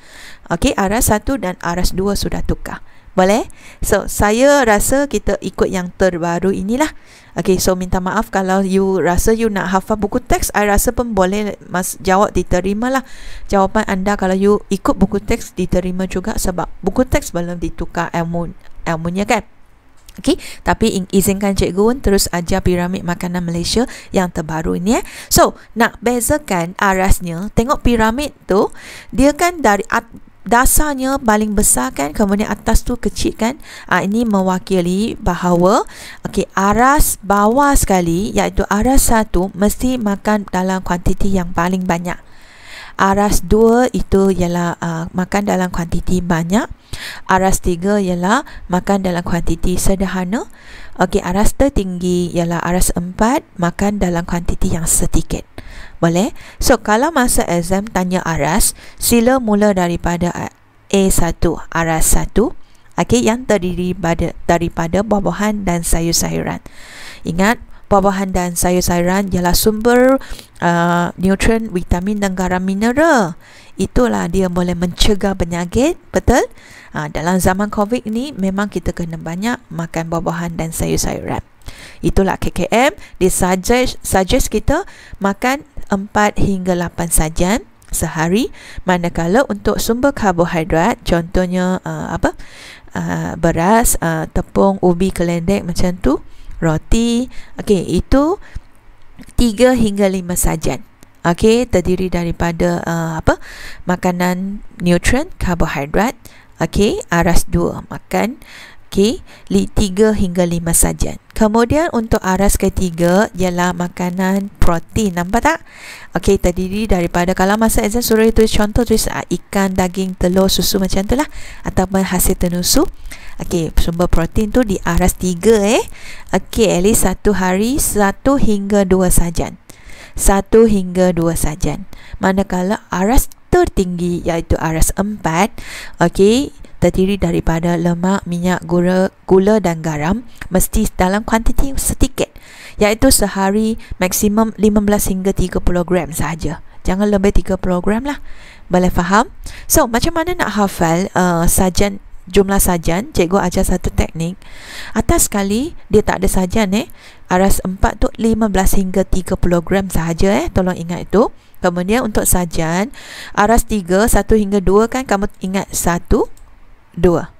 Okey, aras 1 dan aras 2 sudah tukar. Boleh? So, saya rasa kita ikut yang terbaru inilah. Okey, so minta maaf kalau you rasa you nak hafal buku teks, saya rasa pun boleh mas jawab diterima lah. Jawapan anda kalau you ikut buku teks diterima juga sebab buku teks belum ditukar ilmu ilmunya kan. Okey, tapi izinkan cikgu pun terus ajar piramid makanan Malaysia yang terbaru ni eh. So, nak bezakan arasnya, tengok piramid tu, dia kan dari at- dasarnya paling besar kan kemudian atas tu kecil kan ha, ini mewakili bahawa okey aras bawah sekali iaitu aras satu mesti makan dalam kuantiti yang paling banyak aras dua itu ialah uh, makan dalam kuantiti banyak aras tiga ialah makan dalam kuantiti sederhana okey aras tertinggi ialah aras empat makan dalam kuantiti yang sedikit boleh? So, kalau masa exam tanya aras, sila mula daripada A1, aras 1. okay? yang terdiri pada, daripada buah-buahan dan sayur-sayuran. Ingat, buah-buahan dan sayur-sayuran ialah sumber uh, nutrien, vitamin dan garam mineral. Itulah dia boleh mencegah penyakit, betul? Uh, dalam zaman COVID ni, memang kita kena banyak makan buah-buahan dan sayur-sayuran. Itulah KKM dia suggest suggest kita makan 4 hingga 8 sajian sehari manakala untuk sumber karbohidrat contohnya uh, apa uh, beras uh, tepung ubi kelendek macam tu roti okey itu 3 hingga 5 sajian okey terdiri daripada uh, apa makanan nutrient karbohidrat okey aras 2 makan okey, lead 3 hingga 5 sajian. Kemudian untuk aras ketiga ialah makanan protein. Nampak tak? Okey, terdiri daripada kalau masa exam suruh tulis contoh tulis ah, ikan, daging, telur, susu macam tu lah. Ataupun hasil tenusu. Okey, sumber protein tu di aras 3 eh. Okey, at least satu hari, satu hingga dua sajian. Satu hingga dua sajian. Manakala aras tertinggi iaitu aras 4 okey terdiri daripada lemak, minyak, gula, gula dan garam mesti dalam kuantiti sedikit iaitu sehari maksimum 15 hingga 30 gram sahaja jangan lebih 30 gram lah boleh faham? so macam mana nak hafal uh, sajian jumlah sajian cikgu ajar satu teknik atas sekali dia tak ada sajian eh aras 4 tu 15 hingga 30 gram sahaja eh tolong ingat itu kemudian untuk sajian aras 3 1 hingga 2 kan kamu ingat dua.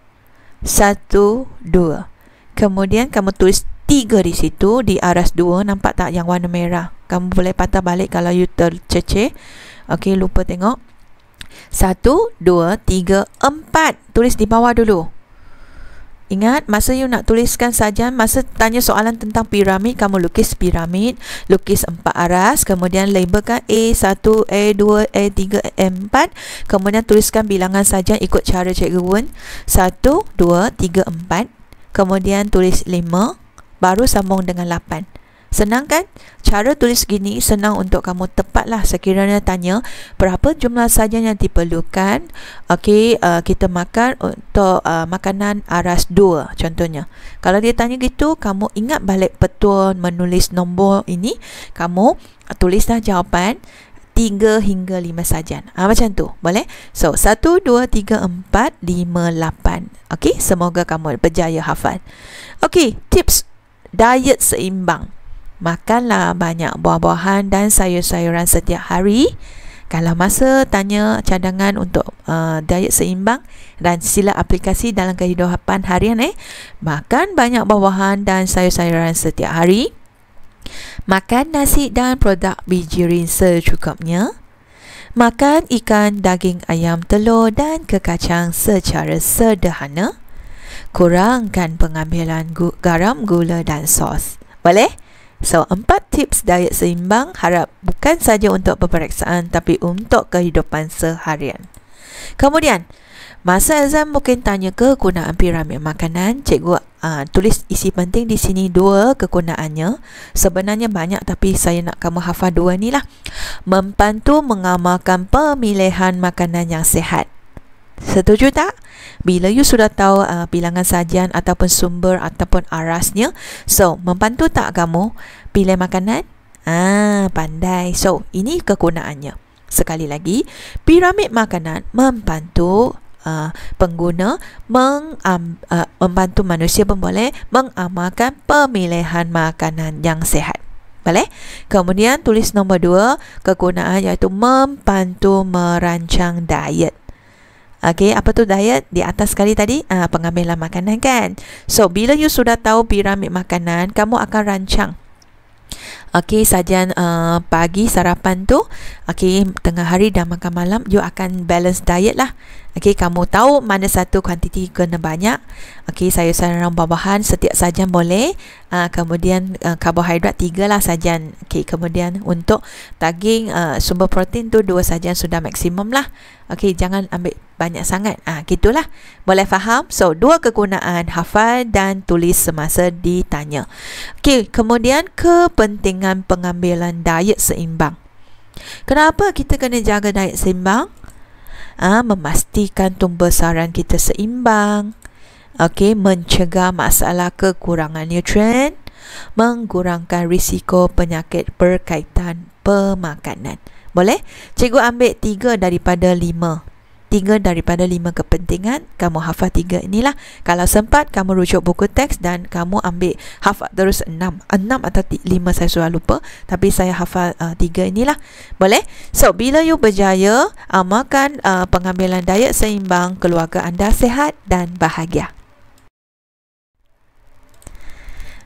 Satu, dua. Kemudian kamu tulis tiga di situ, di aras dua. Nampak tak yang warna merah? Kamu boleh patah balik kalau you tercece. Okey, lupa tengok. Satu, dua, tiga, empat. Tulis di bawah dulu. Ingat, masa you nak tuliskan sajian, masa tanya soalan tentang piramid, kamu lukis piramid, lukis empat aras, kemudian labelkan A1, A2, A3, A4, kemudian tuliskan bilangan sajian ikut cara Cikgu Wen. 1, 2, 3, 4, kemudian tulis 5, baru sambung dengan 8. Senang kan? Cara tulis gini senang untuk kamu tepatlah sekiranya tanya berapa jumlah saja yang diperlukan. Okey, uh, kita makan untuk uh, makanan aras dua contohnya. Kalau dia tanya gitu, kamu ingat balik betul menulis nombor ini, kamu tulislah jawapan 3 hingga 5 sajian. Ah ha, macam tu, boleh? So, 1 2 3 4 5 8. Okey, semoga kamu berjaya hafal. Okey, tips diet seimbang makanlah banyak buah-buahan dan sayur-sayuran setiap hari. Kalau masa tanya cadangan untuk uh, diet seimbang dan sila aplikasi dalam kehidupan harian eh. Makan banyak buah-buahan dan sayur-sayuran setiap hari. Makan nasi dan produk bijirin secukupnya. Makan ikan, daging, ayam, telur dan kekacang secara sederhana. Kurangkan pengambilan garam, gula dan sos. Boleh? Boleh? So, empat tips diet seimbang harap bukan saja untuk peperiksaan tapi untuk kehidupan seharian. Kemudian, masa exam mungkin tanya kegunaan piramid makanan. Cikgu uh, tulis isi penting di sini dua kegunaannya. Sebenarnya banyak tapi saya nak kamu hafal dua ni lah. Membantu mengamalkan pemilihan makanan yang sehat. Setuju tak? Bila you sudah tahu uh, bilangan sajian ataupun sumber ataupun arasnya, so membantu tak kamu pilih makanan? Ah, pandai. So, ini kegunaannya. Sekali lagi, piramid makanan membantu uh, pengguna meng, um, uh, membantu manusia pun boleh mengamalkan pemilihan makanan yang sehat. Boleh? Kemudian tulis nombor dua kegunaan iaitu membantu merancang diet. Okay, apa tu diet? Di atas sekali tadi, uh, pengambilan makanan kan? So, bila you sudah tahu piramid makanan, kamu akan rancang. Okay, sajian uh, pagi sarapan tu, okay, tengah hari dan makan malam, you akan balance diet lah. Okey, kamu tahu mana satu kuantiti kena banyak. Okey, sayur-sayuran buah-buahan setiap sajian boleh. Uh, kemudian uh, karbohidrat tiga lah sajian. Okey, kemudian untuk daging uh, sumber protein tu dua sajian sudah maksimum lah. Okey, jangan ambil banyak sangat. Ah, uh, gitulah. Boleh faham? So, dua kegunaan hafal dan tulis semasa ditanya. Okey, kemudian kepentingan pengambilan diet seimbang. Kenapa kita kena jaga diet seimbang? ha, memastikan tumbesaran kita seimbang, okay, mencegah masalah kekurangan nutrien, mengurangkan risiko penyakit berkaitan pemakanan. Boleh? Cikgu ambil tiga daripada lima tiga daripada lima kepentingan kamu hafal tiga inilah kalau sempat kamu rujuk buku teks dan kamu ambil hafal terus enam enam atau lima saya sudah lupa tapi saya hafal uh, tiga inilah boleh so bila you berjaya amalkan uh, pengambilan diet seimbang keluarga anda sehat dan bahagia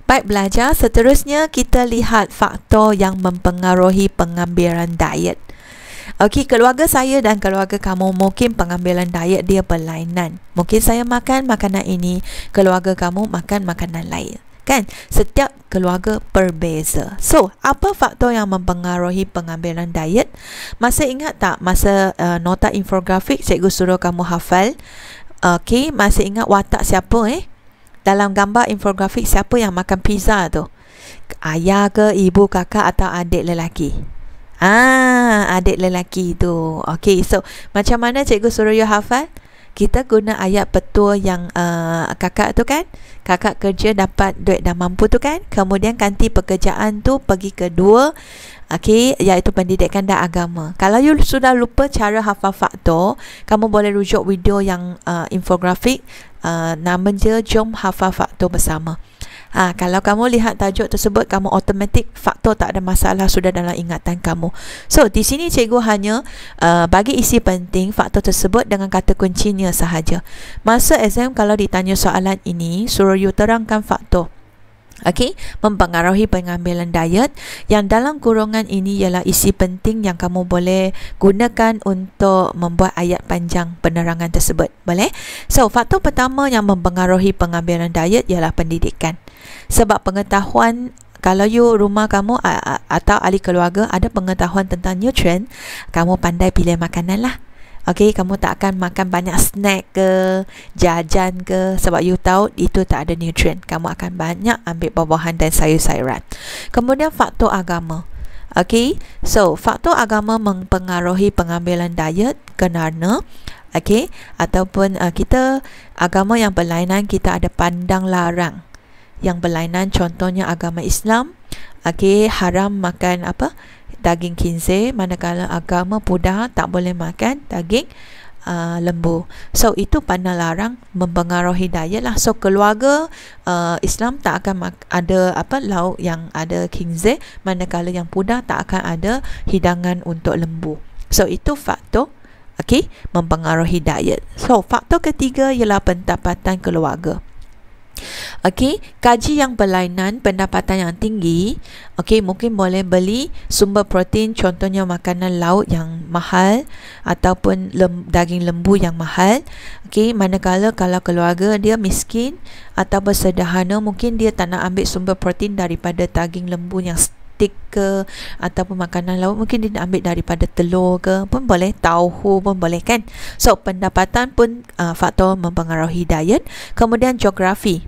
Baik belajar, seterusnya kita lihat faktor yang mempengaruhi pengambilan diet. Okey, keluarga saya dan keluarga kamu mungkin pengambilan diet dia berlainan. Mungkin saya makan makanan ini, keluarga kamu makan makanan lain. Kan? Setiap keluarga berbeza. So, apa faktor yang mempengaruhi pengambilan diet? Masih ingat tak masa uh, nota infografik cikgu suruh kamu hafal? Okey, masih ingat watak siapa eh? Dalam gambar infografik siapa yang makan pizza tu? Ayah ke, ibu, kakak atau adik lelaki? Ah, adik lelaki tu. Okay, so macam mana cikgu suruh you hafal? Kita guna ayat petua yang uh, kakak tu kan? Kakak kerja dapat duit dah mampu tu kan? Kemudian ganti pekerjaan tu pergi kedua, dua. Okay, iaitu pendidikan dan agama. Kalau you sudah lupa cara hafal faktor, kamu boleh rujuk video yang uh, infografik. Uh, nama je, jom hafal faktor bersama. Ha, kalau kamu lihat tajuk tersebut, kamu automatic faktor tak ada masalah sudah dalam ingatan kamu. So, di sini cikgu hanya uh, bagi isi penting faktor tersebut dengan kata kuncinya sahaja. Masa exam kalau ditanya soalan ini, suruh you terangkan faktor. Okey, mempengaruhi pengambilan diet yang dalam kurungan ini ialah isi penting yang kamu boleh gunakan untuk membuat ayat panjang penerangan tersebut. Boleh? So, faktor pertama yang mempengaruhi pengambilan diet ialah pendidikan. Sebab pengetahuan kalau you rumah kamu atau ahli keluarga ada pengetahuan tentang nutrient, kamu pandai pilih makanan lah. Okay, kamu tak akan makan banyak snack ke, jajan ke sebab you tahu itu tak ada nutrient. Kamu akan banyak ambil buah-buahan dan sayur-sayuran. Kemudian faktor agama. Okay, so faktor agama mempengaruhi pengambilan diet kerana Okay, ataupun uh, kita agama yang berlainan kita ada pandang larang yang berlainan contohnya agama Islam okey haram makan apa daging khinzir manakala agama pudah tak boleh makan daging uh, lembu. So itu pada larang mempengaruhi diet lah. So keluarga uh, Islam tak akan ada apa lauk yang ada khinzir manakala yang pudah tak akan ada hidangan untuk lembu. So itu faktor okay, mempengaruhi diet. So faktor ketiga ialah pendapatan keluarga. Okey, kaji yang berlainan pendapatan yang tinggi. Okey, mungkin boleh beli sumber protein contohnya makanan laut yang mahal ataupun lem, daging lembu yang mahal. Okey, manakala kalau keluarga dia miskin atau bersederhana mungkin dia tak nak ambil sumber protein daripada daging lembu yang steak ke ataupun makanan laut mungkin dia nak ambil daripada telur ke pun boleh tahu pun boleh kan so pendapatan pun uh, faktor mempengaruhi diet kemudian geografi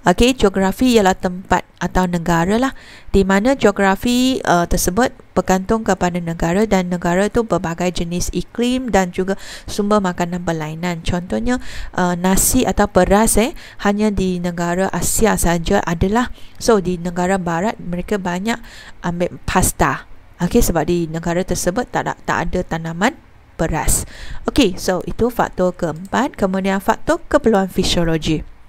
Okey, geografi ialah tempat atau negara lah di mana geografi uh, tersebut bergantung kepada negara dan negara tu berbagai jenis iklim dan juga sumber makanan berlainan. Contohnya uh, nasi atau beras eh hanya di negara Asia saja adalah. So di negara barat mereka banyak ambil pasta. Okey sebab di negara tersebut tak ada, tak ada tanaman beras. Okey, so itu faktor keempat. Kemudian faktor keperluan fisiologi.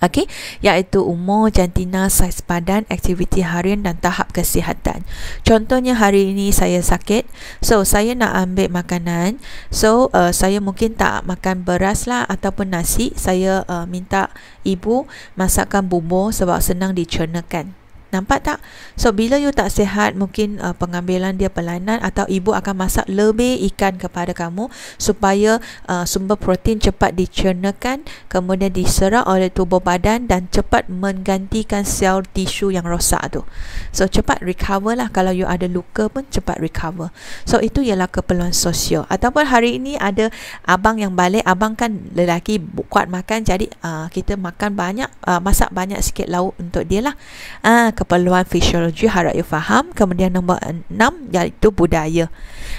Okay, iaitu umur jantina saiz badan aktiviti harian dan tahap kesihatan contohnya hari ini saya sakit so saya nak ambil makanan so uh, saya mungkin tak makan beras lah ataupun nasi saya uh, minta ibu masakkan bumbu sebab senang dicernakan Nampak tak? So bila you tak sihat mungkin uh, pengambilan dia pelanan atau ibu akan masak lebih ikan kepada kamu supaya uh, sumber protein cepat dicernakan kemudian diserap oleh tubuh badan dan cepat menggantikan sel tisu yang rosak tu. So cepat recover lah kalau you ada luka pun cepat recover. So itu ialah keperluan sosial. Ataupun hari ini ada abang yang balik, abang kan lelaki kuat makan jadi uh, kita makan banyak, uh, masak banyak sikit lauk untuk dia lah. Uh, keperluan fisiologi harap you faham. Kemudian nombor enam iaitu budaya.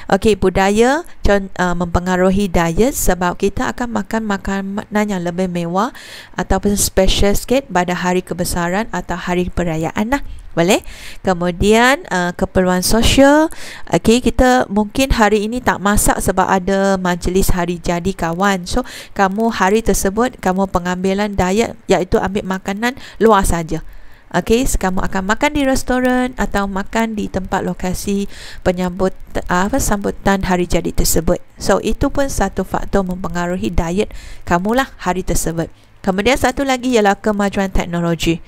Okey, budaya uh, mempengaruhi diet sebab kita akan makan makanan yang lebih mewah ataupun special sikit pada hari kebesaran atau hari perayaan lah. Boleh? Kemudian uh, keperluan sosial. Okey, kita mungkin hari ini tak masak sebab ada majlis hari jadi kawan. So, kamu hari tersebut kamu pengambilan diet iaitu ambil makanan luar saja. Okay, kamu akan makan di restoran atau makan di tempat lokasi penyambut ah, apa uh, sambutan hari jadi tersebut. So itu pun satu faktor mempengaruhi diet kamu lah hari tersebut. Kemudian satu lagi ialah kemajuan teknologi.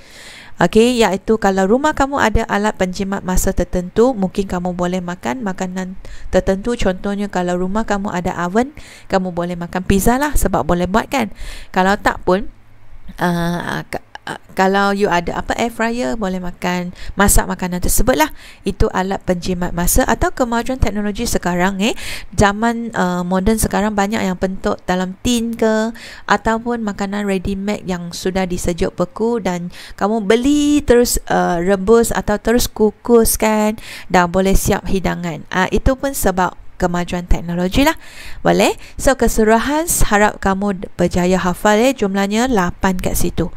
Okay, iaitu kalau rumah kamu ada alat penjimat masa tertentu, mungkin kamu boleh makan makanan tertentu. Contohnya kalau rumah kamu ada oven, kamu boleh makan pizza lah sebab boleh buat kan. Kalau tak pun, uh, Ah, kalau you ada apa air fryer boleh makan masak makanan tersebut lah itu alat penjimat masa atau kemajuan teknologi sekarang eh zaman uh, moden sekarang banyak yang bentuk dalam tin ke ataupun makanan ready made yang sudah disejuk beku dan kamu beli terus uh, rebus atau terus kukus kan dah boleh siap hidangan uh, itu pun sebab kemajuan teknologi lah. Boleh? So, keseruhan harap kamu berjaya hafal eh. Jumlahnya 8 kat situ.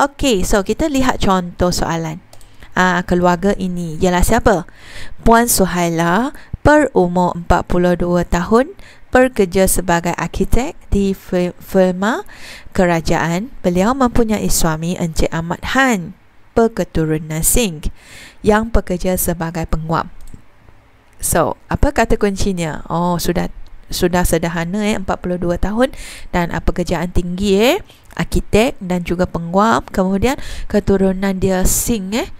Okay, so kita lihat contoh soalan. Ah, keluarga ini ialah siapa? Puan Suhaila berumur 42 tahun, bekerja sebagai arkitek di firma kerajaan. Beliau mempunyai suami Encik Ahmad Han, berketurunan Singh, yang bekerja sebagai penguap. So, apa kata kuncinya? Oh, sudah sudah sederhana eh 42 tahun dan uh, pekerjaan tinggi eh arkitek dan juga penguam kemudian keturunan dia Singh eh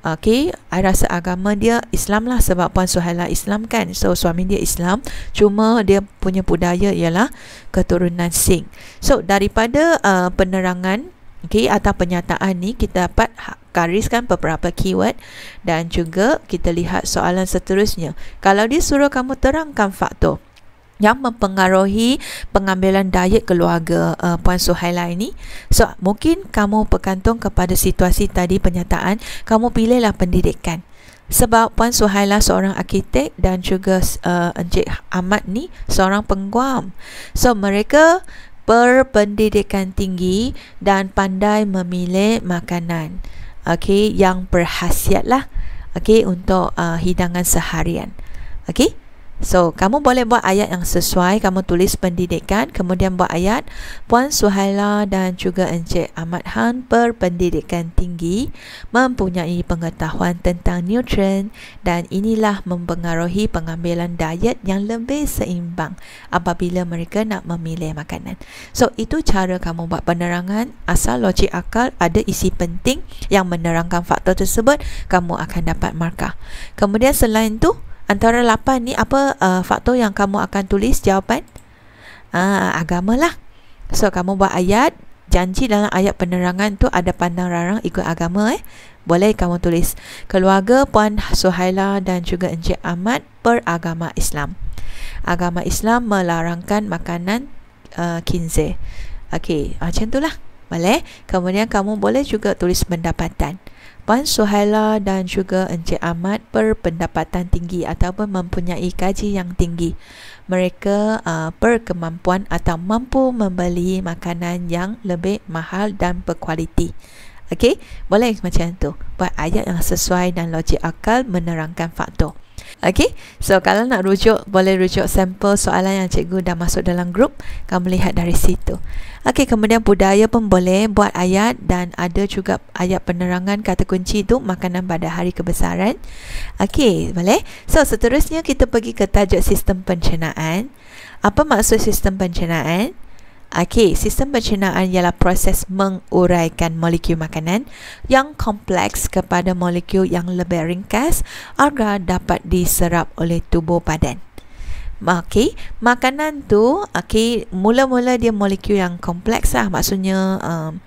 Okay, I rasa agama dia Islam lah sebab Puan Suhaila Islam kan So suami dia Islam Cuma dia punya budaya ialah keturunan Singh. So daripada uh, penerangan okay, atau penyataan ni Kita dapat ha, gariskan beberapa keyword Dan juga kita lihat soalan seterusnya Kalau dia suruh kamu terangkan faktor yang mempengaruhi pengambilan diet keluarga uh, puan Suhaila ini so mungkin kamu bergantung kepada situasi tadi penyataan kamu pilihlah pendidikan sebab puan Suhaila seorang arkitek dan juga uh, Encik Ahmad ni seorang pengguam so mereka berpendidikan tinggi dan pandai memilih makanan okey yang berhasiat lah okey untuk uh, hidangan seharian okey So, kamu boleh buat ayat yang sesuai. Kamu tulis pendidikan. Kemudian buat ayat. Puan Suhaila dan juga Encik Ahmad Han berpendidikan tinggi mempunyai pengetahuan tentang nutrien dan inilah mempengaruhi pengambilan diet yang lebih seimbang apabila mereka nak memilih makanan. So, itu cara kamu buat penerangan. Asal logik akal ada isi penting yang menerangkan faktor tersebut, kamu akan dapat markah. Kemudian selain tu antara lapan ni apa uh, faktor yang kamu akan tulis jawapan? Uh, agama lah. So kamu buat ayat janji dalam ayat penerangan tu ada pandang rarang ikut agama eh. Boleh kamu tulis keluarga Puan Suhaila dan juga Encik Ahmad beragama Islam. Agama Islam melarangkan makanan uh, kinze. Okey, macam itulah. Boleh? Kemudian kamu boleh juga tulis pendapatan. Puan Suhaila dan juga Encik Ahmad berpendapatan tinggi ataupun mempunyai gaji yang tinggi. Mereka uh, berkemampuan atau mampu membeli makanan yang lebih mahal dan berkualiti. Okey, boleh macam tu. Buat ayat yang sesuai dan logik akal menerangkan faktor. Okay, so kalau nak rujuk, boleh rujuk sampel soalan yang cikgu dah masuk dalam grup. Kamu lihat dari situ. Okay, kemudian budaya pun boleh buat ayat dan ada juga ayat penerangan kata kunci itu makanan pada hari kebesaran. Okay, boleh? So, seterusnya kita pergi ke tajuk sistem pencenaan. Apa maksud sistem pencenaan? Okey, sistem pencernaan ialah proses menguraikan molekul makanan yang kompleks kepada molekul yang lebih ringkas agar dapat diserap oleh tubuh badan. Okey, makanan tu okey, mula-mula dia molekul yang kompleks lah maksudnya um,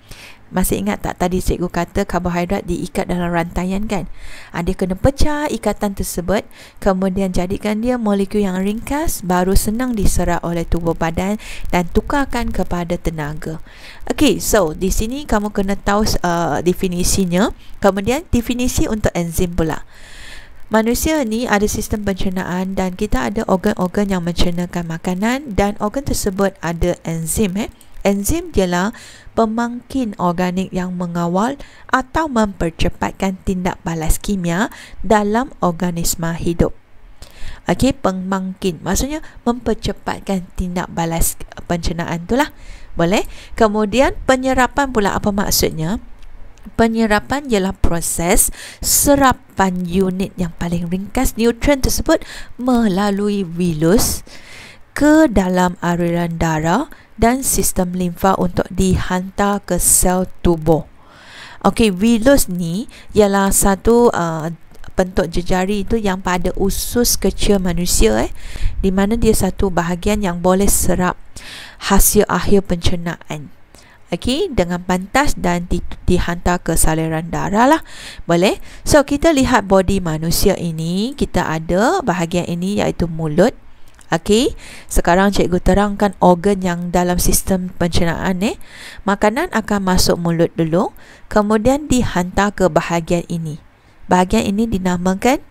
masih ingat tak tadi cikgu kata karbohidrat diikat dalam rantaian kan? Ha, dia kena pecah ikatan tersebut kemudian jadikan dia molekul yang ringkas baru senang diserap oleh tubuh badan dan tukarkan kepada tenaga. Okay, so di sini kamu kena tahu uh, definisinya. Kemudian definisi untuk enzim pula. Manusia ni ada sistem pencernaan dan kita ada organ-organ yang mencernakan makanan dan organ tersebut ada enzim eh. Enzim ialah pemangkin organik yang mengawal atau mempercepatkan tindak balas kimia dalam organisma hidup. Okey, pemangkin maksudnya mempercepatkan tindak balas pencernaan itulah. Boleh? Kemudian penyerapan pula apa maksudnya? Penyerapan ialah proses serapan unit yang paling ringkas nutrien tersebut melalui vilus ke dalam aliran darah dan sistem limfa untuk dihantar ke sel tubuh. Okey, villus ni ialah satu uh, bentuk jejari itu yang pada usus kecil manusia eh di mana dia satu bahagian yang boleh serap hasil akhir pencernaan. Okey, dengan pantas dan di, dihantar ke saluran darah lah. Boleh? So, kita lihat body manusia ini. Kita ada bahagian ini iaitu mulut. Okey, sekarang cikgu terangkan organ yang dalam sistem pencernaan eh. Makanan akan masuk mulut dulu, kemudian dihantar ke bahagian ini. Bahagian ini dinamakan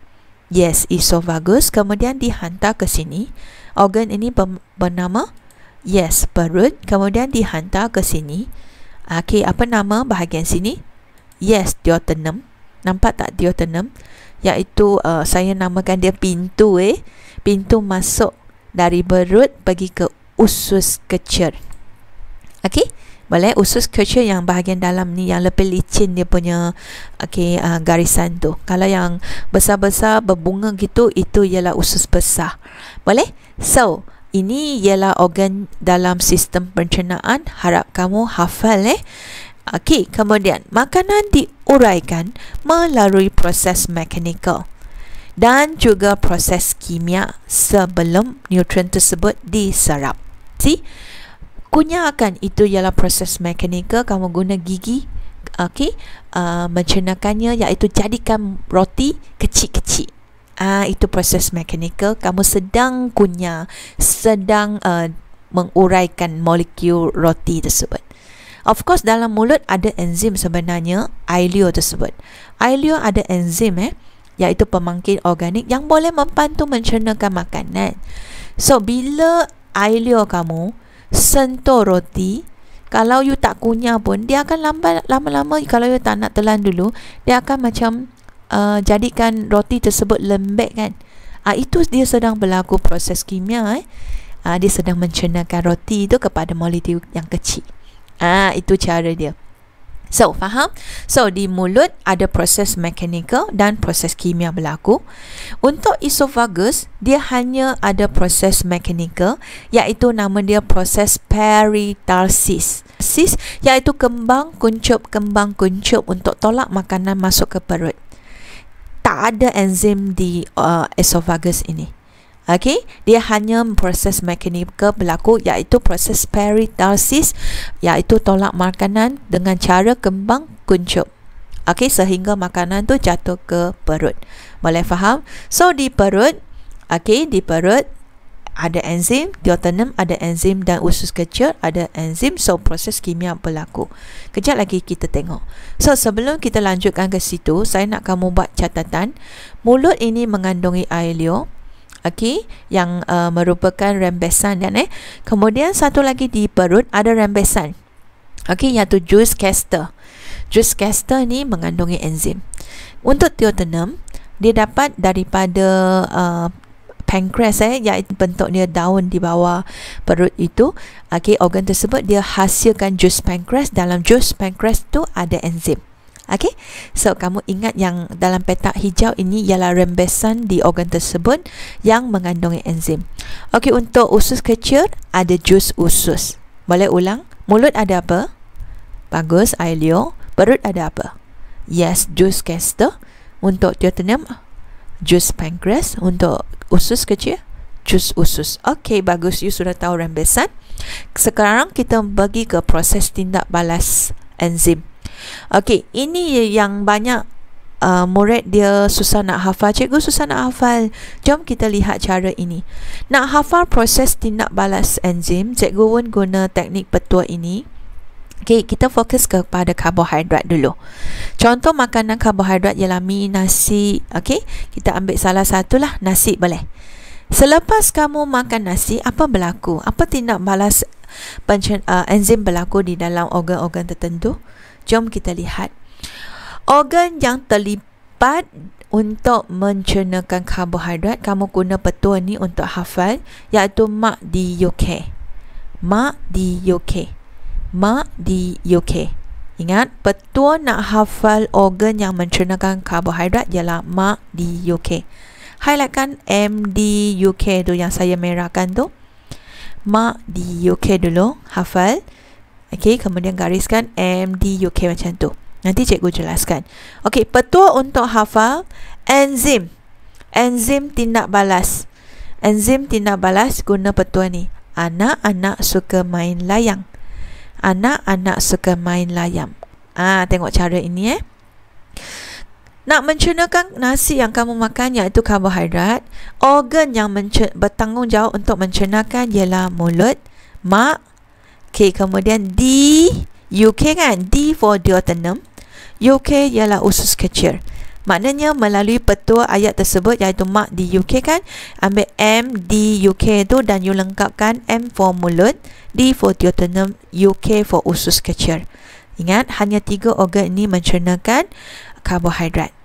yes, esophagus, kemudian dihantar ke sini. Organ ini bernama yes, perut, kemudian dihantar ke sini. Okey, apa nama bahagian sini? Yes, diotenum. Nampak tak diotenum? Iaitu uh, saya namakan dia pintu eh. Pintu masuk dari perut pergi ke usus kecil. okay? Boleh usus kecil yang bahagian dalam ni yang lebih licin dia punya okay, uh, garisan tu. Kalau yang besar-besar berbunga gitu itu ialah usus besar. Boleh? So, ini ialah organ dalam sistem pencernaan. Harap kamu hafal eh. Okey, kemudian makanan diuraikan melalui proses mekanikal dan juga proses kimia sebelum nutrien tersebut diserap. Si See? akan itu ialah proses mekanikal kamu guna gigi okay? Uh, mencernakannya iaitu jadikan roti kecil-kecil. Ah uh, itu proses mekanikal kamu sedang kunyah sedang uh, menguraikan molekul roti tersebut. Of course dalam mulut ada enzim sebenarnya ileo tersebut. Ileo ada enzim eh iaitu pemangkin organik yang boleh membantu mencernakan makanan. So, bila ailio kamu sentuh roti, kalau you tak kunyah pun, dia akan lama-lama kalau you tak nak telan dulu, dia akan macam uh, jadikan roti tersebut lembek kan. Uh, itu dia sedang berlaku proses kimia eh. Uh, dia sedang mencernakan roti itu kepada molekul yang kecil. Ah uh, itu cara dia. So, faham? So, di mulut ada proses mekanikal dan proses kimia berlaku. Untuk esophagus, dia hanya ada proses mekanikal iaitu nama dia proses peritarsis. Sis iaitu kembang kuncup kembang kuncup untuk tolak makanan masuk ke perut. Tak ada enzim di uh, esophagus ini. Okay, dia hanya proses mekanikal berlaku iaitu proses peritalsis, iaitu tolak makanan dengan cara kembang kuncup. Okay, sehingga makanan tu jatuh ke perut. Boleh faham? So, di perut, okay, di perut ada enzim, diotenem ada enzim dan usus kecil ada enzim. So, proses kimia berlaku. Kejap lagi kita tengok. So, sebelum kita lanjutkan ke situ, saya nak kamu buat catatan. Mulut ini mengandungi air liur. Okay, yang uh, merupakan rembesan dan eh kemudian satu lagi di perut ada rembesan okey iaitu jus castor jus castor ni mengandungi enzim untuk teotenem dia dapat daripada uh, pancreas eh iaitu bentuknya daun di bawah perut itu okey organ tersebut dia hasilkan jus pancreas dalam jus pancreas tu ada enzim Okay, so kamu ingat yang dalam petak hijau ini ialah rembesan di organ tersebut yang mengandungi enzim. Okay, untuk usus kecil ada jus usus. Boleh ulang? Mulut ada apa? Bagus, air liur. Perut ada apa? Yes, jus kester. Untuk duodenum, jus pancreas. Untuk usus kecil, jus usus. Okay, bagus. You sudah tahu rembesan. Sekarang kita bagi ke proses tindak balas enzim. Okey, ini yang banyak Uh, murid dia susah nak hafal Cikgu susah nak hafal Jom kita lihat cara ini Nak hafal proses tindak balas enzim Cikgu pun guna teknik petua ini Okay, kita fokus kepada karbohidrat dulu Contoh makanan karbohidrat ialah mi, nasi Okay, kita ambil salah satu lah Nasi boleh Selepas kamu makan nasi, apa berlaku? Apa tindak balas uh, enzim berlaku di dalam organ-organ tertentu? Jom kita lihat. Organ yang terlibat untuk mencernakan karbohidrat, kamu guna petua ni untuk hafal iaitu mak di UK. Mak di UK. Mak di UK. Ingat, petua nak hafal organ yang mencernakan karbohidrat ialah mak di UK. Highlightkan MDUK tu yang saya merahkan tu mark di UK dulu, hafal. Okey, kemudian gariskan M di UK macam tu. Nanti cikgu jelaskan. Okey, petua untuk hafal enzim. Enzim tindak balas. Enzim tindak balas guna petua ni. Anak-anak suka main layang. Anak-anak suka main layang. Ah, tengok cara ini eh. Nak mencernakan nasi yang kamu makan iaitu karbohidrat, organ yang mencer- bertanggungjawab untuk mencernakan ialah mulut, mak, okay, kemudian D, UK kan, D for duodenum, UK ialah usus kecil. Maknanya melalui petua ayat tersebut iaitu mak di UK kan, ambil M, D, UK tu dan you lengkapkan M for mulut, D for duodenum, UK for usus kecil. Ingat, hanya tiga organ ini mencernakan karbohidrat.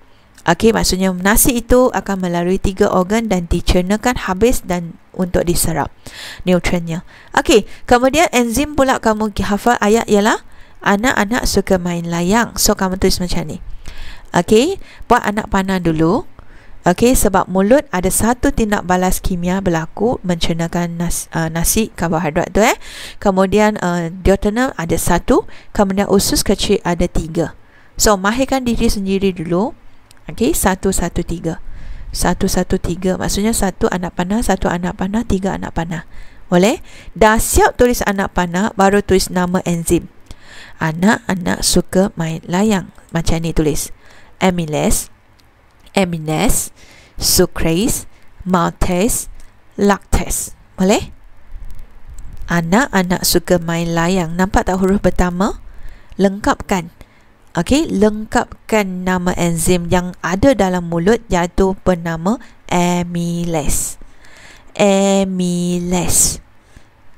Okey, maksudnya nasi itu akan melalui tiga organ dan dicernakan habis dan untuk diserap nutriennya. Okey, kemudian enzim pula kamu hafal ayat ialah anak-anak suka main layang. So, kamu tulis macam ni. Okey, buat anak panah dulu. Okey, sebab mulut ada satu tindak balas kimia berlaku mencernakan nasi, uh, nasi karbohidrat tu eh. Kemudian uh, diotenum ada satu, kemudian usus kecil ada tiga. So, mahirkan diri sendiri dulu. Okay, satu, satu, tiga. Satu, satu, tiga. Maksudnya satu anak panah, satu anak panah, tiga anak panah. Boleh? Dah siap tulis anak panah, baru tulis nama enzim. Anak-anak suka main layang. Macam ni tulis. Amylase, Aminase, Sucrase, Maltase, Lactase. Boleh? Anak-anak suka main layang. Nampak tak huruf pertama? Lengkapkan. Okey, lengkapkan nama enzim yang ada dalam mulut iaitu bernama amylase. Amylase.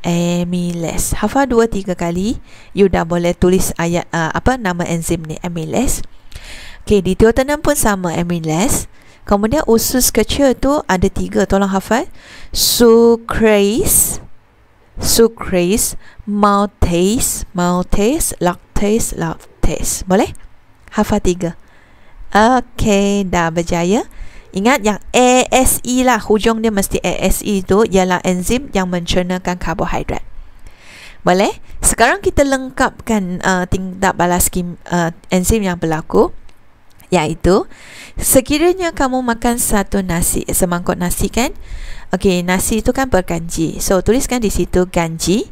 Amylase. Hafal dua tiga kali, you dah boleh tulis ayat uh, apa nama enzim ni amylase. Okey, di tiotenam pun sama amylase. Kemudian usus kecil tu ada tiga, tolong hafal. Sucrase sucrase, maltase, maltase, lactase, lactase test. Boleh? Hafa tiga. Okay, dah berjaya. Ingat yang ASE lah. Hujung dia mesti ASE tu ialah enzim yang mencernakan karbohidrat. Boleh? Sekarang kita lengkapkan uh, tindak balas kim, uh, enzim yang berlaku. Iaitu, sekiranya kamu makan satu nasi, semangkuk nasi kan? Okey, nasi itu kan berganji. So, tuliskan di situ ganji.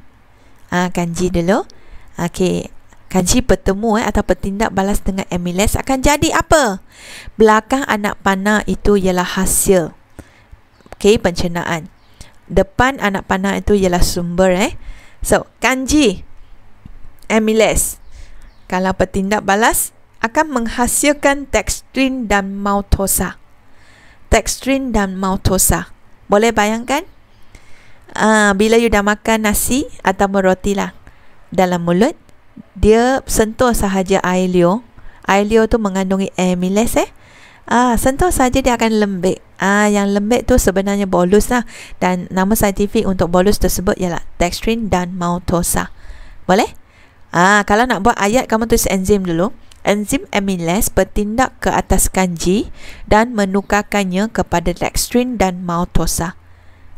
Ah, uh, ganji dulu. Okey, Kaji bertemu eh, atau bertindak balas dengan MLS akan jadi apa? Belakang anak panah itu ialah hasil. Okay, pencenaan. Depan anak panah itu ialah sumber eh. So, kanji. MLS. Kalau bertindak balas, akan menghasilkan dextrin dan maltosa. Dextrin dan maltosa. Boleh bayangkan? Uh, bila you dah makan nasi atau roti lah dalam mulut, dia sentuh sahaja air liur. Air liur tu mengandungi amylase eh. Ah, sentuh saja dia akan lembek. Ah, yang lembek tu sebenarnya bolus lah. Dan nama saintifik untuk bolus tersebut ialah dextrin dan maltosa. Boleh? Ah, kalau nak buat ayat kamu tulis enzim dulu. Enzim amylase bertindak ke atas kanji dan menukarkannya kepada dextrin dan maltosa.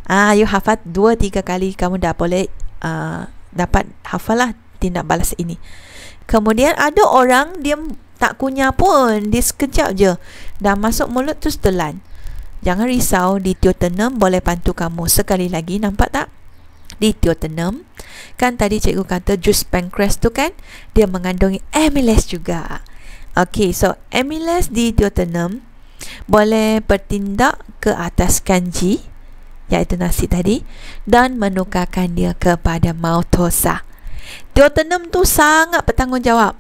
Ah, you hafal 2 3 kali kamu dah boleh uh, dapat hafal lah tindak balas ini. Kemudian ada orang dia tak kunyah pun, dia sekejap je dah masuk mulut terus telan. Jangan risau, di tiotenem boleh bantu kamu. Sekali lagi, nampak tak? Di tiotenem, kan tadi cikgu kata jus pancreas tu kan, dia mengandungi amylase juga. Okay, so amylase di tiotenem boleh bertindak ke atas kanji, iaitu nasi tadi, dan menukarkan dia kepada maltosa. Teotenum tu sangat bertanggungjawab.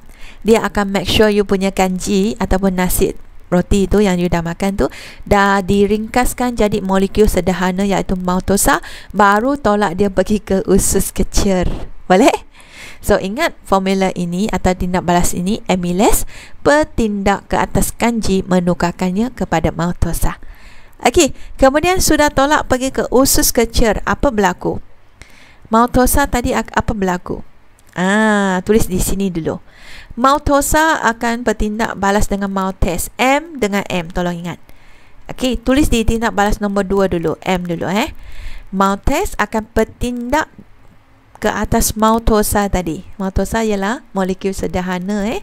Dia akan make sure you punya kanji ataupun nasi roti tu yang you dah makan tu dah diringkaskan jadi molekul sederhana iaitu maltosa baru tolak dia pergi ke usus kecil. Boleh? So ingat formula ini atau tindak balas ini amylase bertindak ke atas kanji menukarkannya kepada maltosa. Okey, kemudian sudah tolak pergi ke usus kecil, apa berlaku? Maltosa tadi apa berlaku? Ah, tulis di sini dulu. Maltosa akan bertindak balas dengan maltes M dengan M. Tolong ingat. Okey, tulis di tindak balas nombor 2 dulu, M dulu eh. Maltes akan bertindak ke atas maltosa tadi. Maltosa ialah molekul sederhana eh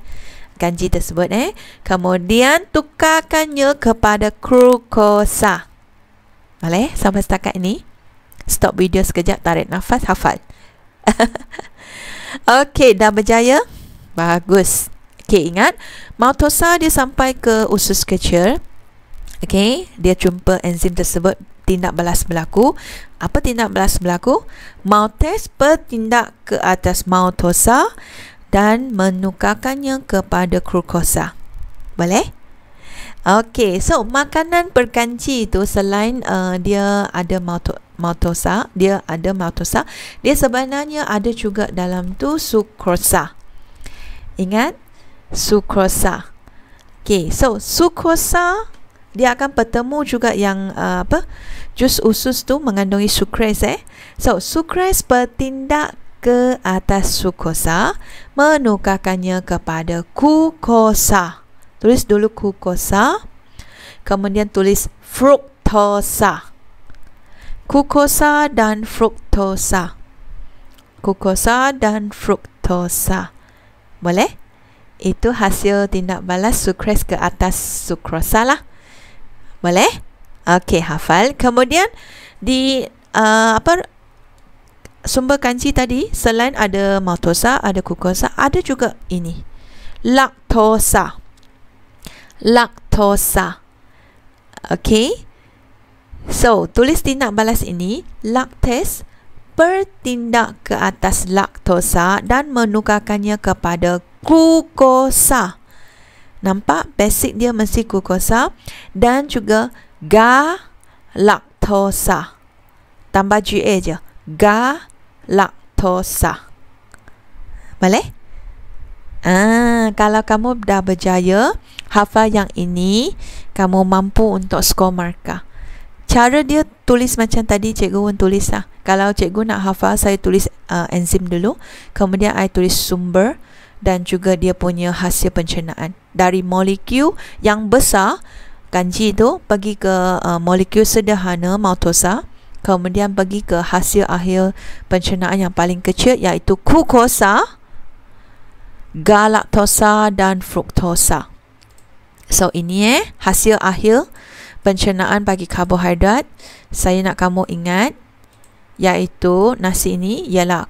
Kanji tersebut eh. Kemudian tukarkannya kepada glukosa. Boleh? Sampai setakat ini. Stop video sekejap, tarik nafas, hafal. <laughs> Okey, dah berjaya? Bagus. Okey, ingat. Maltosa dia sampai ke usus kecil. Okey, dia jumpa enzim tersebut. Tindak balas berlaku. Apa tindak balas berlaku? Maltes bertindak ke atas maltosa dan menukarkannya kepada glukosa. Boleh? Okey, so makanan perkanci itu selain uh, dia ada maltosa, maltosa dia ada maltosa dia sebenarnya ada juga dalam tu sukrosa ingat sukrosa okey so sukrosa dia akan bertemu juga yang uh, apa jus usus tu mengandungi sukrose eh so sukrose bertindak ke atas sukrosa menukarkannya kepada glukosa tulis dulu glukosa kemudian tulis fruktosa Kukosa dan fruktosa. kukosa dan fruktosa. Boleh? Itu hasil tindak balas sukres ke atas sukrosa lah. Boleh? Okey, hafal. Kemudian di uh, apa sumber kanji tadi selain ada maltosa, ada kukosa, ada juga ini. Laktosa. Laktosa. Okey. So, tulis tindak balas ini. Lactase bertindak ke atas laktosa dan menukarkannya kepada glukosa. Nampak? Basic dia mesti glukosa dan juga galaktosa. Tambah GA je. Galaktosa. Boleh? Ah, kalau kamu dah berjaya hafal yang ini, kamu mampu untuk skor markah cara dia tulis macam tadi cikgu pun tulis lah. Kalau cikgu nak hafal, saya tulis uh, enzim dulu. Kemudian, saya tulis sumber dan juga dia punya hasil pencernaan. Dari molekul yang besar, kanji tu, pergi ke uh, molekul sederhana, maltosa. Kemudian, pergi ke hasil akhir pencernaan yang paling kecil, iaitu kukosa, galaktosa dan fruktosa. So, ini eh, hasil akhir pencernaan bagi karbohidrat, saya nak kamu ingat iaitu nasi ini ialah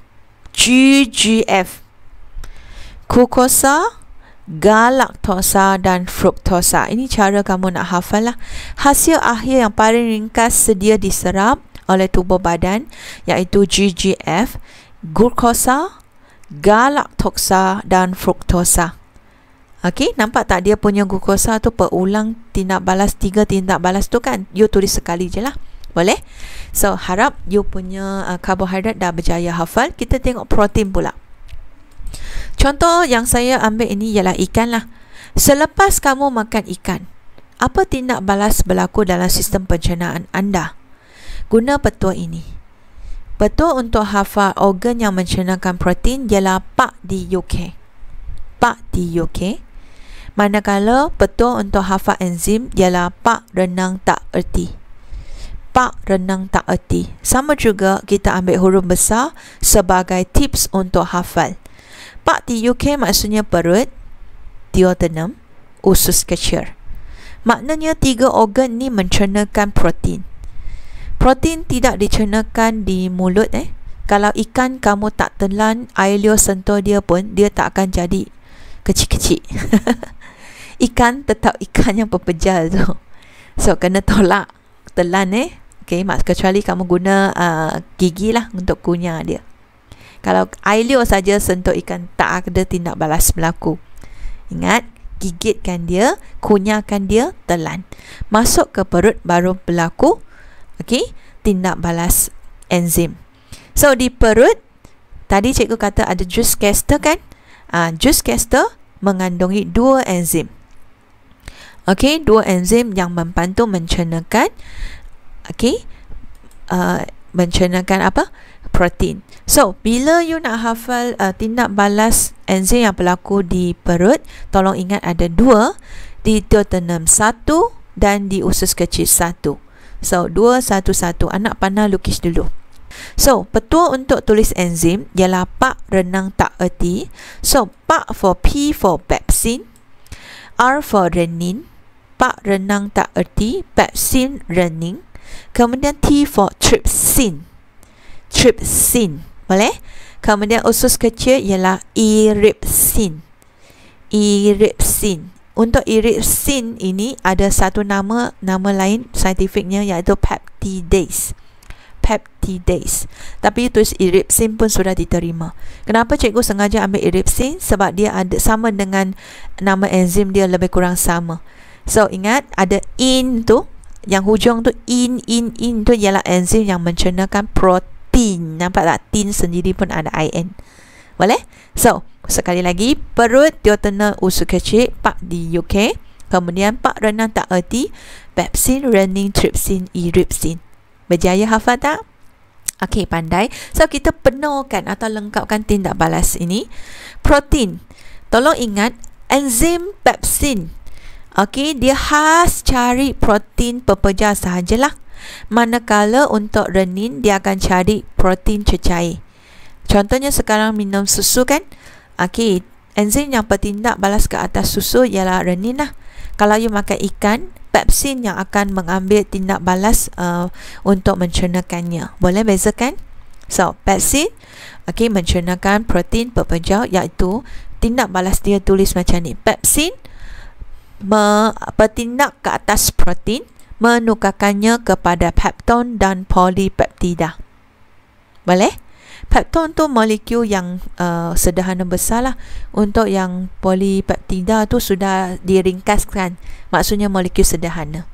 GGF. Glukosa, galaktosa dan fruktosa. Ini cara kamu nak hafal lah. Hasil akhir yang paling ringkas sedia diserap oleh tubuh badan iaitu GGF, glukosa, galaktosa dan fruktosa. Okay, nampak tak dia punya glukosa tu perulang tindak balas tiga tindak balas tu kan? You tulis sekali je lah. Boleh? So, harap you punya uh, karbohidrat dah berjaya hafal. Kita tengok protein pula. Contoh yang saya ambil ini ialah ikan lah. Selepas kamu makan ikan, apa tindak balas berlaku dalam sistem pencernaan anda? Guna petua ini. Petua untuk hafal organ yang mencernakan protein ialah PAK di UK. PAK di UK. Okay? Manakala betul untuk hafal enzim ialah pak renang tak erti. Pak renang tak erti. Sama juga kita ambil huruf besar sebagai tips untuk hafal. Pak di UK maksudnya perut, diodenum, usus kecil. Maknanya tiga organ ni mencernakan protein. Protein tidak dicernakan di mulut eh. Kalau ikan kamu tak telan, air liur sentuh dia pun, dia tak akan jadi kecil-kecil. <laughs> ikan tetap ikan yang pepejal tu. <laughs> So, kena tolak. Telan eh. Okay, mas, kecuali kamu guna uh, gigi lah untuk kunyah dia. Kalau ailio saja sentuh ikan, tak ada tindak balas berlaku. Ingat, gigitkan dia, kunyahkan dia, telan. Masuk ke perut baru berlaku, okay, tindak balas enzim. So, di perut, tadi cikgu kata ada jus kester kan? Uh, jus kester mengandungi dua enzim. Okey, dua enzim yang membantu mencernakan okey, uh, mencernakan apa? protein. So, bila you nak hafal uh, tindak balas enzim yang berlaku di perut, tolong ingat ada dua, di duodenum satu dan di usus kecil satu. So, dua, satu, satu. Anak panah lukis dulu. So, petua untuk tulis enzim ialah pak renang tak erti. So, pak for P for pepsin, R for renin, Pak renang tak erti, pepsin renning. Kemudian T for trypsin. Trypsin. Boleh? Kemudian usus kecil ialah eripsin. Eripsin. Untuk eripsin ini ada satu nama nama lain saintifiknya iaitu peptidase. Peptidase. Tapi itu tulis eripsin pun sudah diterima. Kenapa cikgu sengaja ambil eripsin? Sebab dia ada sama dengan nama enzim dia lebih kurang Sama. So ingat ada in tu yang hujung tu in in in tu ialah enzim yang mencernakan protein. Nampak tak? Tin sendiri pun ada IN. Boleh? So, sekali lagi, perut diotenal usus kecil, pak di UK. Kemudian, pak renang tak erti, pepsin, renin, tripsin, eripsin. Berjaya hafal tak? Okey, pandai. So, kita penuhkan atau lengkapkan tindak balas ini. Protein. Tolong ingat, enzim pepsin Okey, dia khas cari protein pepejal sahajalah. Manakala untuk renin, dia akan cari protein cecair. Contohnya sekarang minum susu kan? Okey, enzim yang bertindak balas ke atas susu ialah renin lah. Kalau you makan ikan, pepsin yang akan mengambil tindak balas uh, untuk mencernakannya. Boleh bezakan? So, pepsin okay, mencernakan protein pepejal iaitu tindak balas dia tulis macam ni. Pepsin me, bertindak ke atas protein, menukarkannya kepada pepton dan polipeptida. Boleh? Pepton tu molekul yang uh, sederhana besar lah. Untuk yang polipeptida tu sudah diringkaskan. Maksudnya molekul sederhana.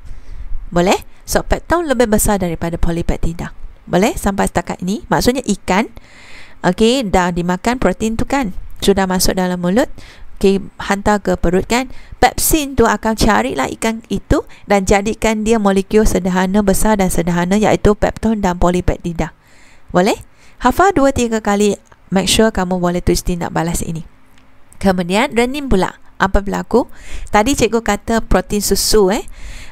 Boleh? So, pepton lebih besar daripada polipeptida. Boleh? Sampai setakat ini. Maksudnya ikan. Okay, dah dimakan protein tu kan? Sudah masuk dalam mulut okay, hantar ke perut kan pepsin tu akan carilah ikan itu dan jadikan dia molekul sederhana besar dan sederhana iaitu pepton dan polipeptida boleh? hafal dua tiga kali make sure kamu boleh tulis tindak balas ini kemudian renin pula apa berlaku? tadi cikgu kata protein susu eh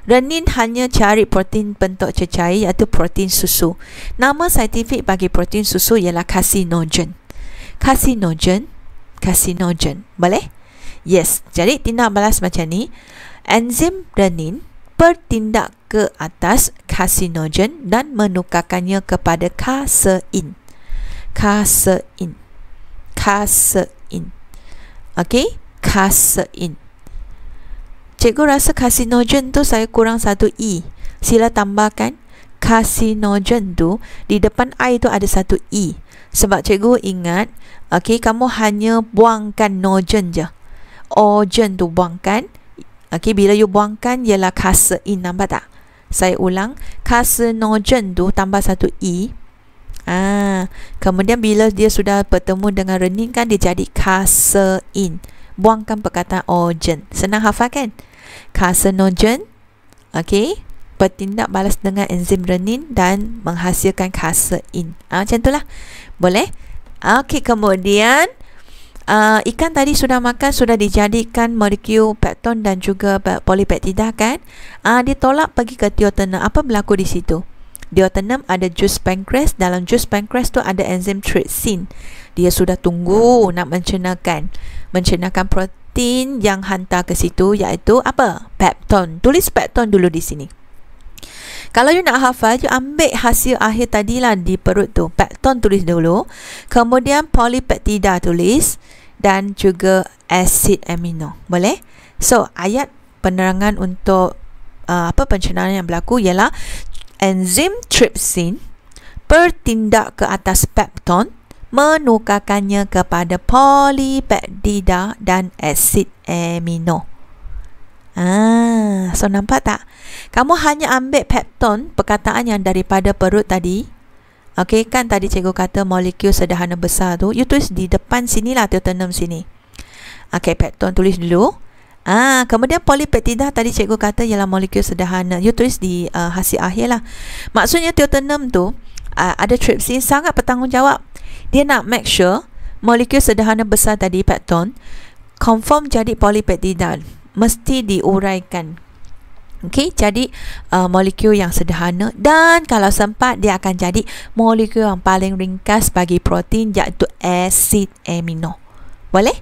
Renin hanya cari protein bentuk cecair iaitu protein susu. Nama saintifik bagi protein susu ialah carcinogen. Carcinogen, carcinogen. Boleh? Yes, jadi tindak balas macam ni. Enzim renin bertindak ke atas karsinogen dan menukarkannya kepada kasein. Kasein. Kasein. Okay, kasein. Cikgu rasa karsinogen tu saya kurang satu E. Sila tambahkan karsinogen tu di depan I tu ada satu E. Sebab cikgu ingat, okay, kamu hanya buangkan nogen je urgent tu buangkan. Okey, bila you buangkan ialah kasa in e nampak tak? Saya ulang, kasa no urgent tu tambah satu i. E. Ah, kemudian bila dia sudah bertemu dengan renin kan dia jadi kasa in. E. Buangkan perkataan ogen. Senang hafal kan? Kasa no urgent. Okey, bertindak balas dengan enzim renin dan menghasilkan kasein. Ah, ha, macam itulah. Boleh? Okey, kemudian uh, ikan tadi sudah makan sudah dijadikan molekul pepton dan juga polipeptida kan uh, dia tolak pergi ke duodenum apa berlaku di situ duodenum ada jus pankreas dalam jus pankreas tu ada enzim trypsin dia sudah tunggu nak mencernakan mencernakan protein yang hantar ke situ iaitu apa pepton tulis pepton dulu di sini kalau you nak hafal, you ambil hasil akhir tadilah di perut tu. Pepton tulis dulu. Kemudian polipeptida tulis dan juga asid amino. Boleh? So, ayat penerangan untuk uh, apa pencernaan yang berlaku ialah enzim tripsin bertindak ke atas pepton menukarkannya kepada polipeptida dan asid amino. Ah, so nampak tak? Kamu hanya ambil pepton perkataan yang daripada perut tadi, Okey kan tadi cikgu kata molekul sederhana besar tu you tulis di depan sini sinilah tertanam sini. Okey pepton tulis dulu. Ah kemudian polipeptida tadi cikgu kata ialah molekul sederhana. You tulis di uh, hasil lah. Maksudnya tertanam tu uh, ada tripsin sangat bertanggungjawab. Dia nak make sure molekul sederhana besar tadi pepton confirm jadi polipeptida mesti diuraikan Okey, jadi uh, molekul yang sederhana dan kalau sempat dia akan jadi molekul yang paling ringkas bagi protein iaitu asid amino. Boleh?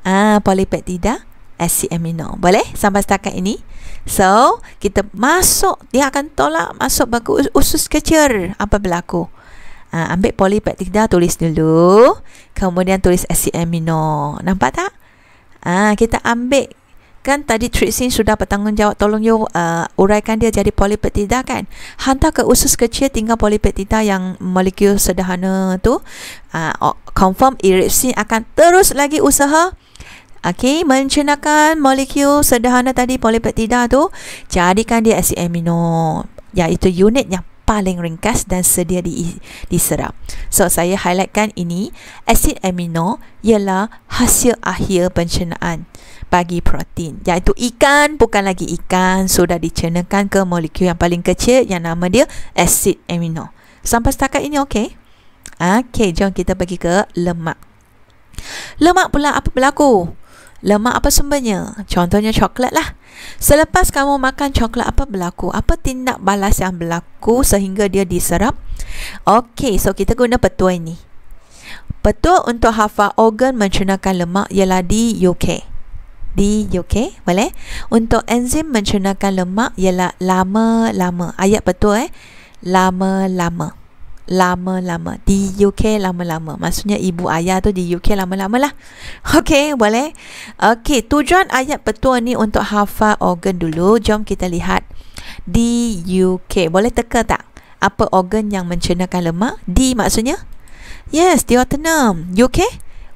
Ah, polipeptida asid amino. Boleh? Sampai setakat ini. So, kita masuk dia akan tolak masuk bagi us- usus kecil. Apa berlaku? Ah, ambil polipeptida tulis dulu. Kemudian tulis asid amino. Nampak tak? Ah, kita ambil kan tadi Trixin sudah bertanggungjawab tolong you uh, uraikan dia jadi polipeptida kan hantar ke usus kecil tinggal polipeptida yang molekul sederhana tu uh, confirm erupsi akan terus lagi usaha Okay, mencenakan molekul sederhana tadi polipeptida tu, jadikan dia asid amino iaitu unit yang paling ringkas dan sedia di, diserap. So saya highlightkan ini, asid amino ialah hasil akhir pencernaan bagi protein. Iaitu ikan, bukan lagi ikan, sudah dicernakan ke molekul yang paling kecil yang nama dia asid amino. Sampai setakat ini okey? Okey, jom kita pergi ke lemak. Lemak pula apa berlaku? lemak apa sumbernya? Contohnya coklat lah. Selepas kamu makan coklat apa berlaku? Apa tindak balas yang berlaku sehingga dia diserap? Okey, so kita guna petua ini. Petua untuk hafal organ mencernakan lemak ialah di UK. Di UK, boleh? Untuk enzim mencernakan lemak ialah lama-lama. Ayat petua eh. Lama-lama lama-lama di UK lama-lama maksudnya ibu ayah tu di UK lama-lama lah <laughs> Okay boleh Okay tujuan ayat petua ni untuk hafal organ dulu jom kita lihat di UK boleh teka tak apa organ yang mencernakan lemak di maksudnya yes duodenum UK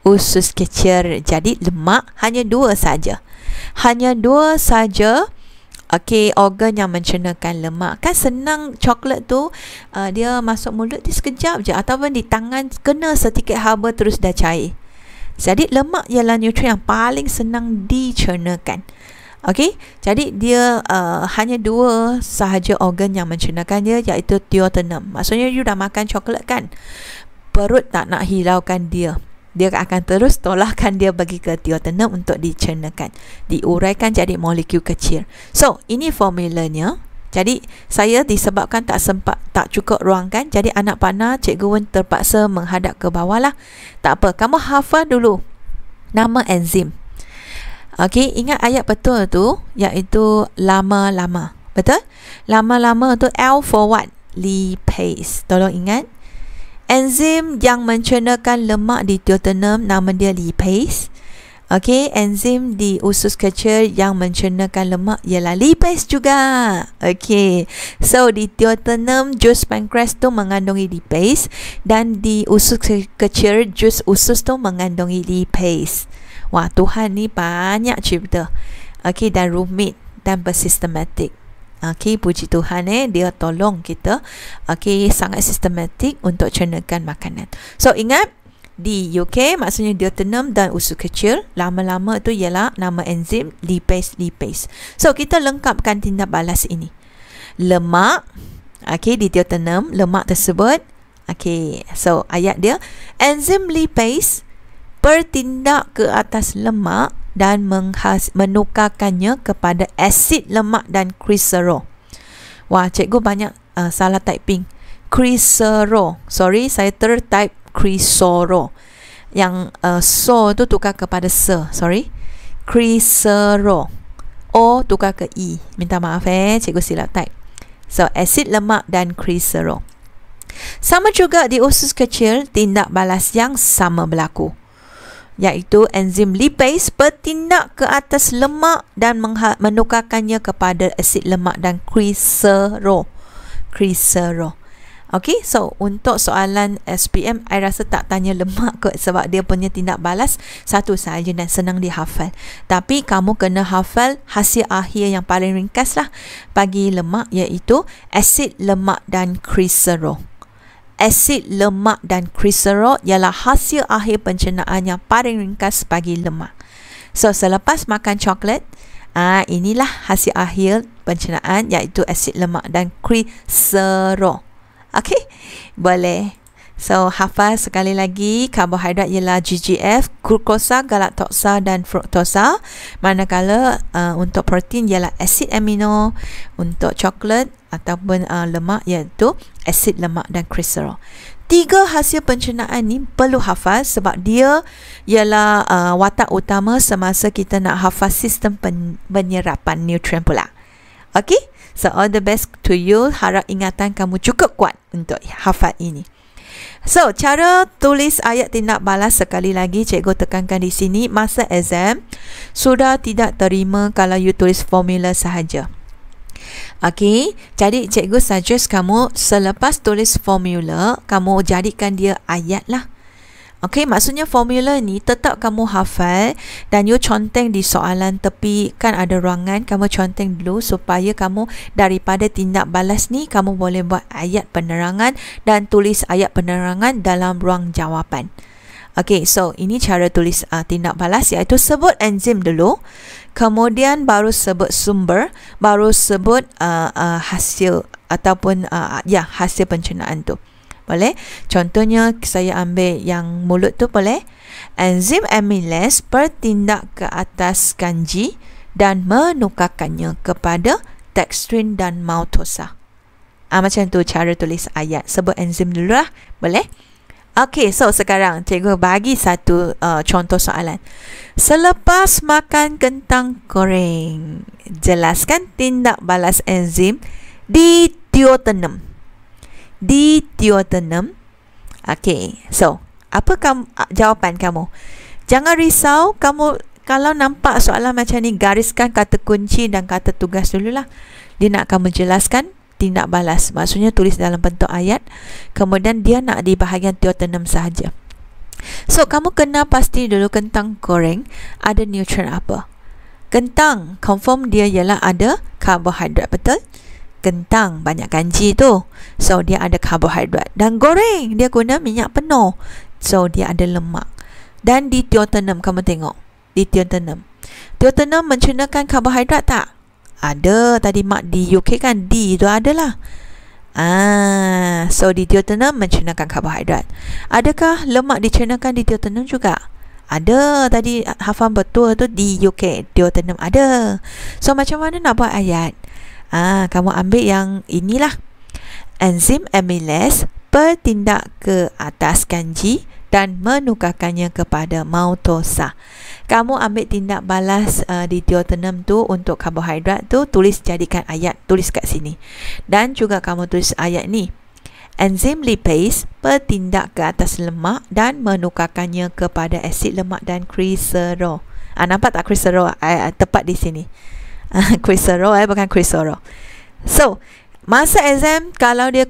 usus kecil jadi lemak hanya dua saja hanya dua saja okay, organ yang mencernakan lemak. Kan senang coklat tu uh, dia masuk mulut di sekejap je ataupun di tangan kena sedikit haba terus dah cair. Jadi lemak ialah nutrien yang paling senang dicernakan. Okay, jadi dia uh, hanya dua sahaja organ yang mencernakan dia iaitu duodenum. Maksudnya you dah makan coklat kan? Perut tak nak hilaukan dia dia akan terus tolakkan dia bagi ke duodenum untuk dicernakan diuraikan jadi molekul kecil so ini formulanya jadi saya disebabkan tak sempat tak cukup ruang kan jadi anak panah cikgu Wen terpaksa menghadap ke bawah lah tak apa kamu hafal dulu nama enzim Okey, ingat ayat betul tu iaitu lama-lama. Betul? Lama-lama tu L for what? Lipase. Tolong ingat enzim yang mencernakan lemak di duodenum nama dia lipase. Okey, enzim di usus kecil yang mencernakan lemak ialah lipase juga. Okey. So di duodenum jus pankreas tu mengandungi lipase dan di usus kecil jus usus tu mengandungi lipase. Wah, Tuhan ni banyak cerita. Okey, dan rumit dan bersistematik. Okey, puji Tuhan eh, dia tolong kita. Okey, sangat sistematik untuk cernakan makanan. So, ingat di UK maksudnya dia tenam dan usus kecil lama-lama tu ialah nama enzim lipase lipase. So kita lengkapkan tindak balas ini. Lemak okey di dia tenam lemak tersebut okey so ayat dia enzim lipase bertindak ke atas lemak dan menukarkannya kepada asid lemak dan glycerol. Wah, cikgu banyak uh, salah typing. Glycerol. Sorry, saya tertype glycerol. Yang uh, so tu tukar kepada se. Sorry. Glycerol. O tukar ke i. Minta maaf eh, cikgu silap type. So, asid lemak dan glycerol. Sama juga di usus kecil, tindak balas yang sama berlaku iaitu enzim lipase bertindak ke atas lemak dan menukarkannya kepada asid lemak dan glycerol. Glycerol. Okey, so untuk soalan SPM, saya rasa tak tanya lemak kot sebab dia punya tindak balas satu sahaja dan senang dihafal. Tapi kamu kena hafal hasil akhir yang paling ringkas lah bagi lemak iaitu asid lemak dan glycerol asid lemak dan kriserol ialah hasil akhir pencernaan yang paling ringkas bagi lemak. So, selepas makan coklat, ah inilah hasil akhir pencernaan iaitu asid lemak dan kriserol. Okey? Boleh. So, hafal sekali lagi karbohidrat ialah GGF, glukosa, galaktosa dan fruktosa. Manakala uh, untuk protein ialah asid amino, untuk coklat ataupun uh, lemak iaitu asid lemak dan kriserol. Tiga hasil pencernaan ni perlu hafal sebab dia ialah uh, watak utama semasa kita nak hafal sistem pen- penyerapan nutrien pula. Okay, so all the best to you. Harap ingatan kamu cukup kuat untuk hafal ini. So, cara tulis ayat tindak balas sekali lagi cikgu tekankan di sini masa exam sudah tidak terima kalau you tulis formula sahaja. Okay, jadi cikgu suggest kamu selepas tulis formula, kamu jadikan dia ayat lah. Okey, maksudnya formula ni tetap kamu hafal dan you conteng di soalan tepi kan ada ruangan kamu conteng dulu supaya kamu daripada tindak balas ni kamu boleh buat ayat penerangan dan tulis ayat penerangan dalam ruang jawapan. Okey, so ini cara tulis uh, tindak balas iaitu sebut enzim dulu. Kemudian baru sebut sumber, baru sebut uh, uh, hasil ataupun uh, ya hasil pencernaan tu. Boleh? Contohnya saya ambil yang mulut tu boleh? Enzim amylase bertindak ke atas kanji dan menukarkannya kepada dextrin dan maltosa. Ah, macam tu cara tulis ayat. Sebut enzim dulu lah. Boleh? Okay, so sekarang cikgu bagi satu uh, contoh soalan. Selepas makan kentang goreng, jelaskan tindak balas enzim di duodenum di duodenum. Okay, so apa kamu, ah, jawapan kamu? Jangan risau, kamu kalau nampak soalan macam ni, gariskan kata kunci dan kata tugas dulu lah. Dia nak kamu jelaskan, dia nak balas. Maksudnya tulis dalam bentuk ayat, kemudian dia nak di bahagian duodenum sahaja. So, kamu kena pasti dulu kentang goreng ada nutrien apa. Kentang, confirm dia ialah ada karbohidrat, betul? kentang banyak kanji tu so dia ada karbohidrat dan goreng dia guna minyak penuh so dia ada lemak dan di tiotenum kamu tengok di tiotenum tiotenum mencernakan karbohidrat tak ada tadi mak di UK kan D tu adalah Ah, so di tiotenum mencernakan karbohidrat adakah lemak dicernakan di tiotenum juga ada tadi hafal betul tu di UK tiotenum ada so macam mana nak buat ayat Ah, kamu ambil yang inilah. Enzim amylase bertindak ke atas kanji dan menukarkannya kepada maltosa. Kamu ambil tindak balas uh, di diotenum tu untuk karbohidrat tu tulis jadikan ayat tulis kat sini. Dan juga kamu tulis ayat ni. Enzim lipase bertindak ke atas lemak dan menukarkannya kepada asid lemak dan glycerol. Ah nampak tak glycerol eh, tepat di sini quiz <laughs> sorrow eh bukan quiz sorrow so masa exam kalau dia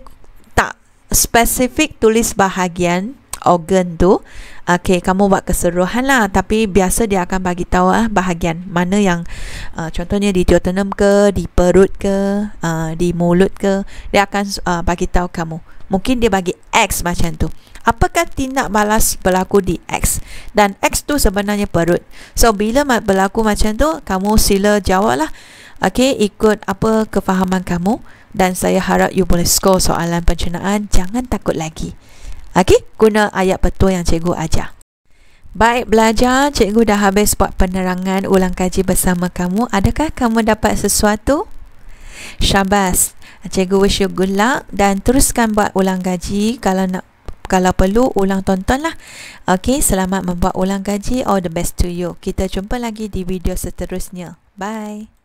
tak specific tulis bahagian organ tu Okay, kamu buat keseluruhan lah Tapi biasa dia akan bagi tahu ah bahagian Mana yang uh, contohnya di duodenum ke Di perut ke uh, Di mulut ke Dia akan uh, bagi tahu kamu Mungkin dia bagi X macam tu apakah tindak balas berlaku di X dan X tu sebenarnya perut so bila berlaku macam tu kamu sila jawablah Okay ikut apa kefahaman kamu dan saya harap you boleh score soalan pencenaan jangan takut lagi Okay guna ayat betul yang cikgu ajar Baik belajar, cikgu dah habis buat penerangan ulang kaji bersama kamu. Adakah kamu dapat sesuatu? Syabas. Cikgu wish you good luck dan teruskan buat ulang kaji kalau nak kalau perlu ulang tontonlah. Okey, selamat membuat ulang gaji. All the best to you. Kita jumpa lagi di video seterusnya. Bye.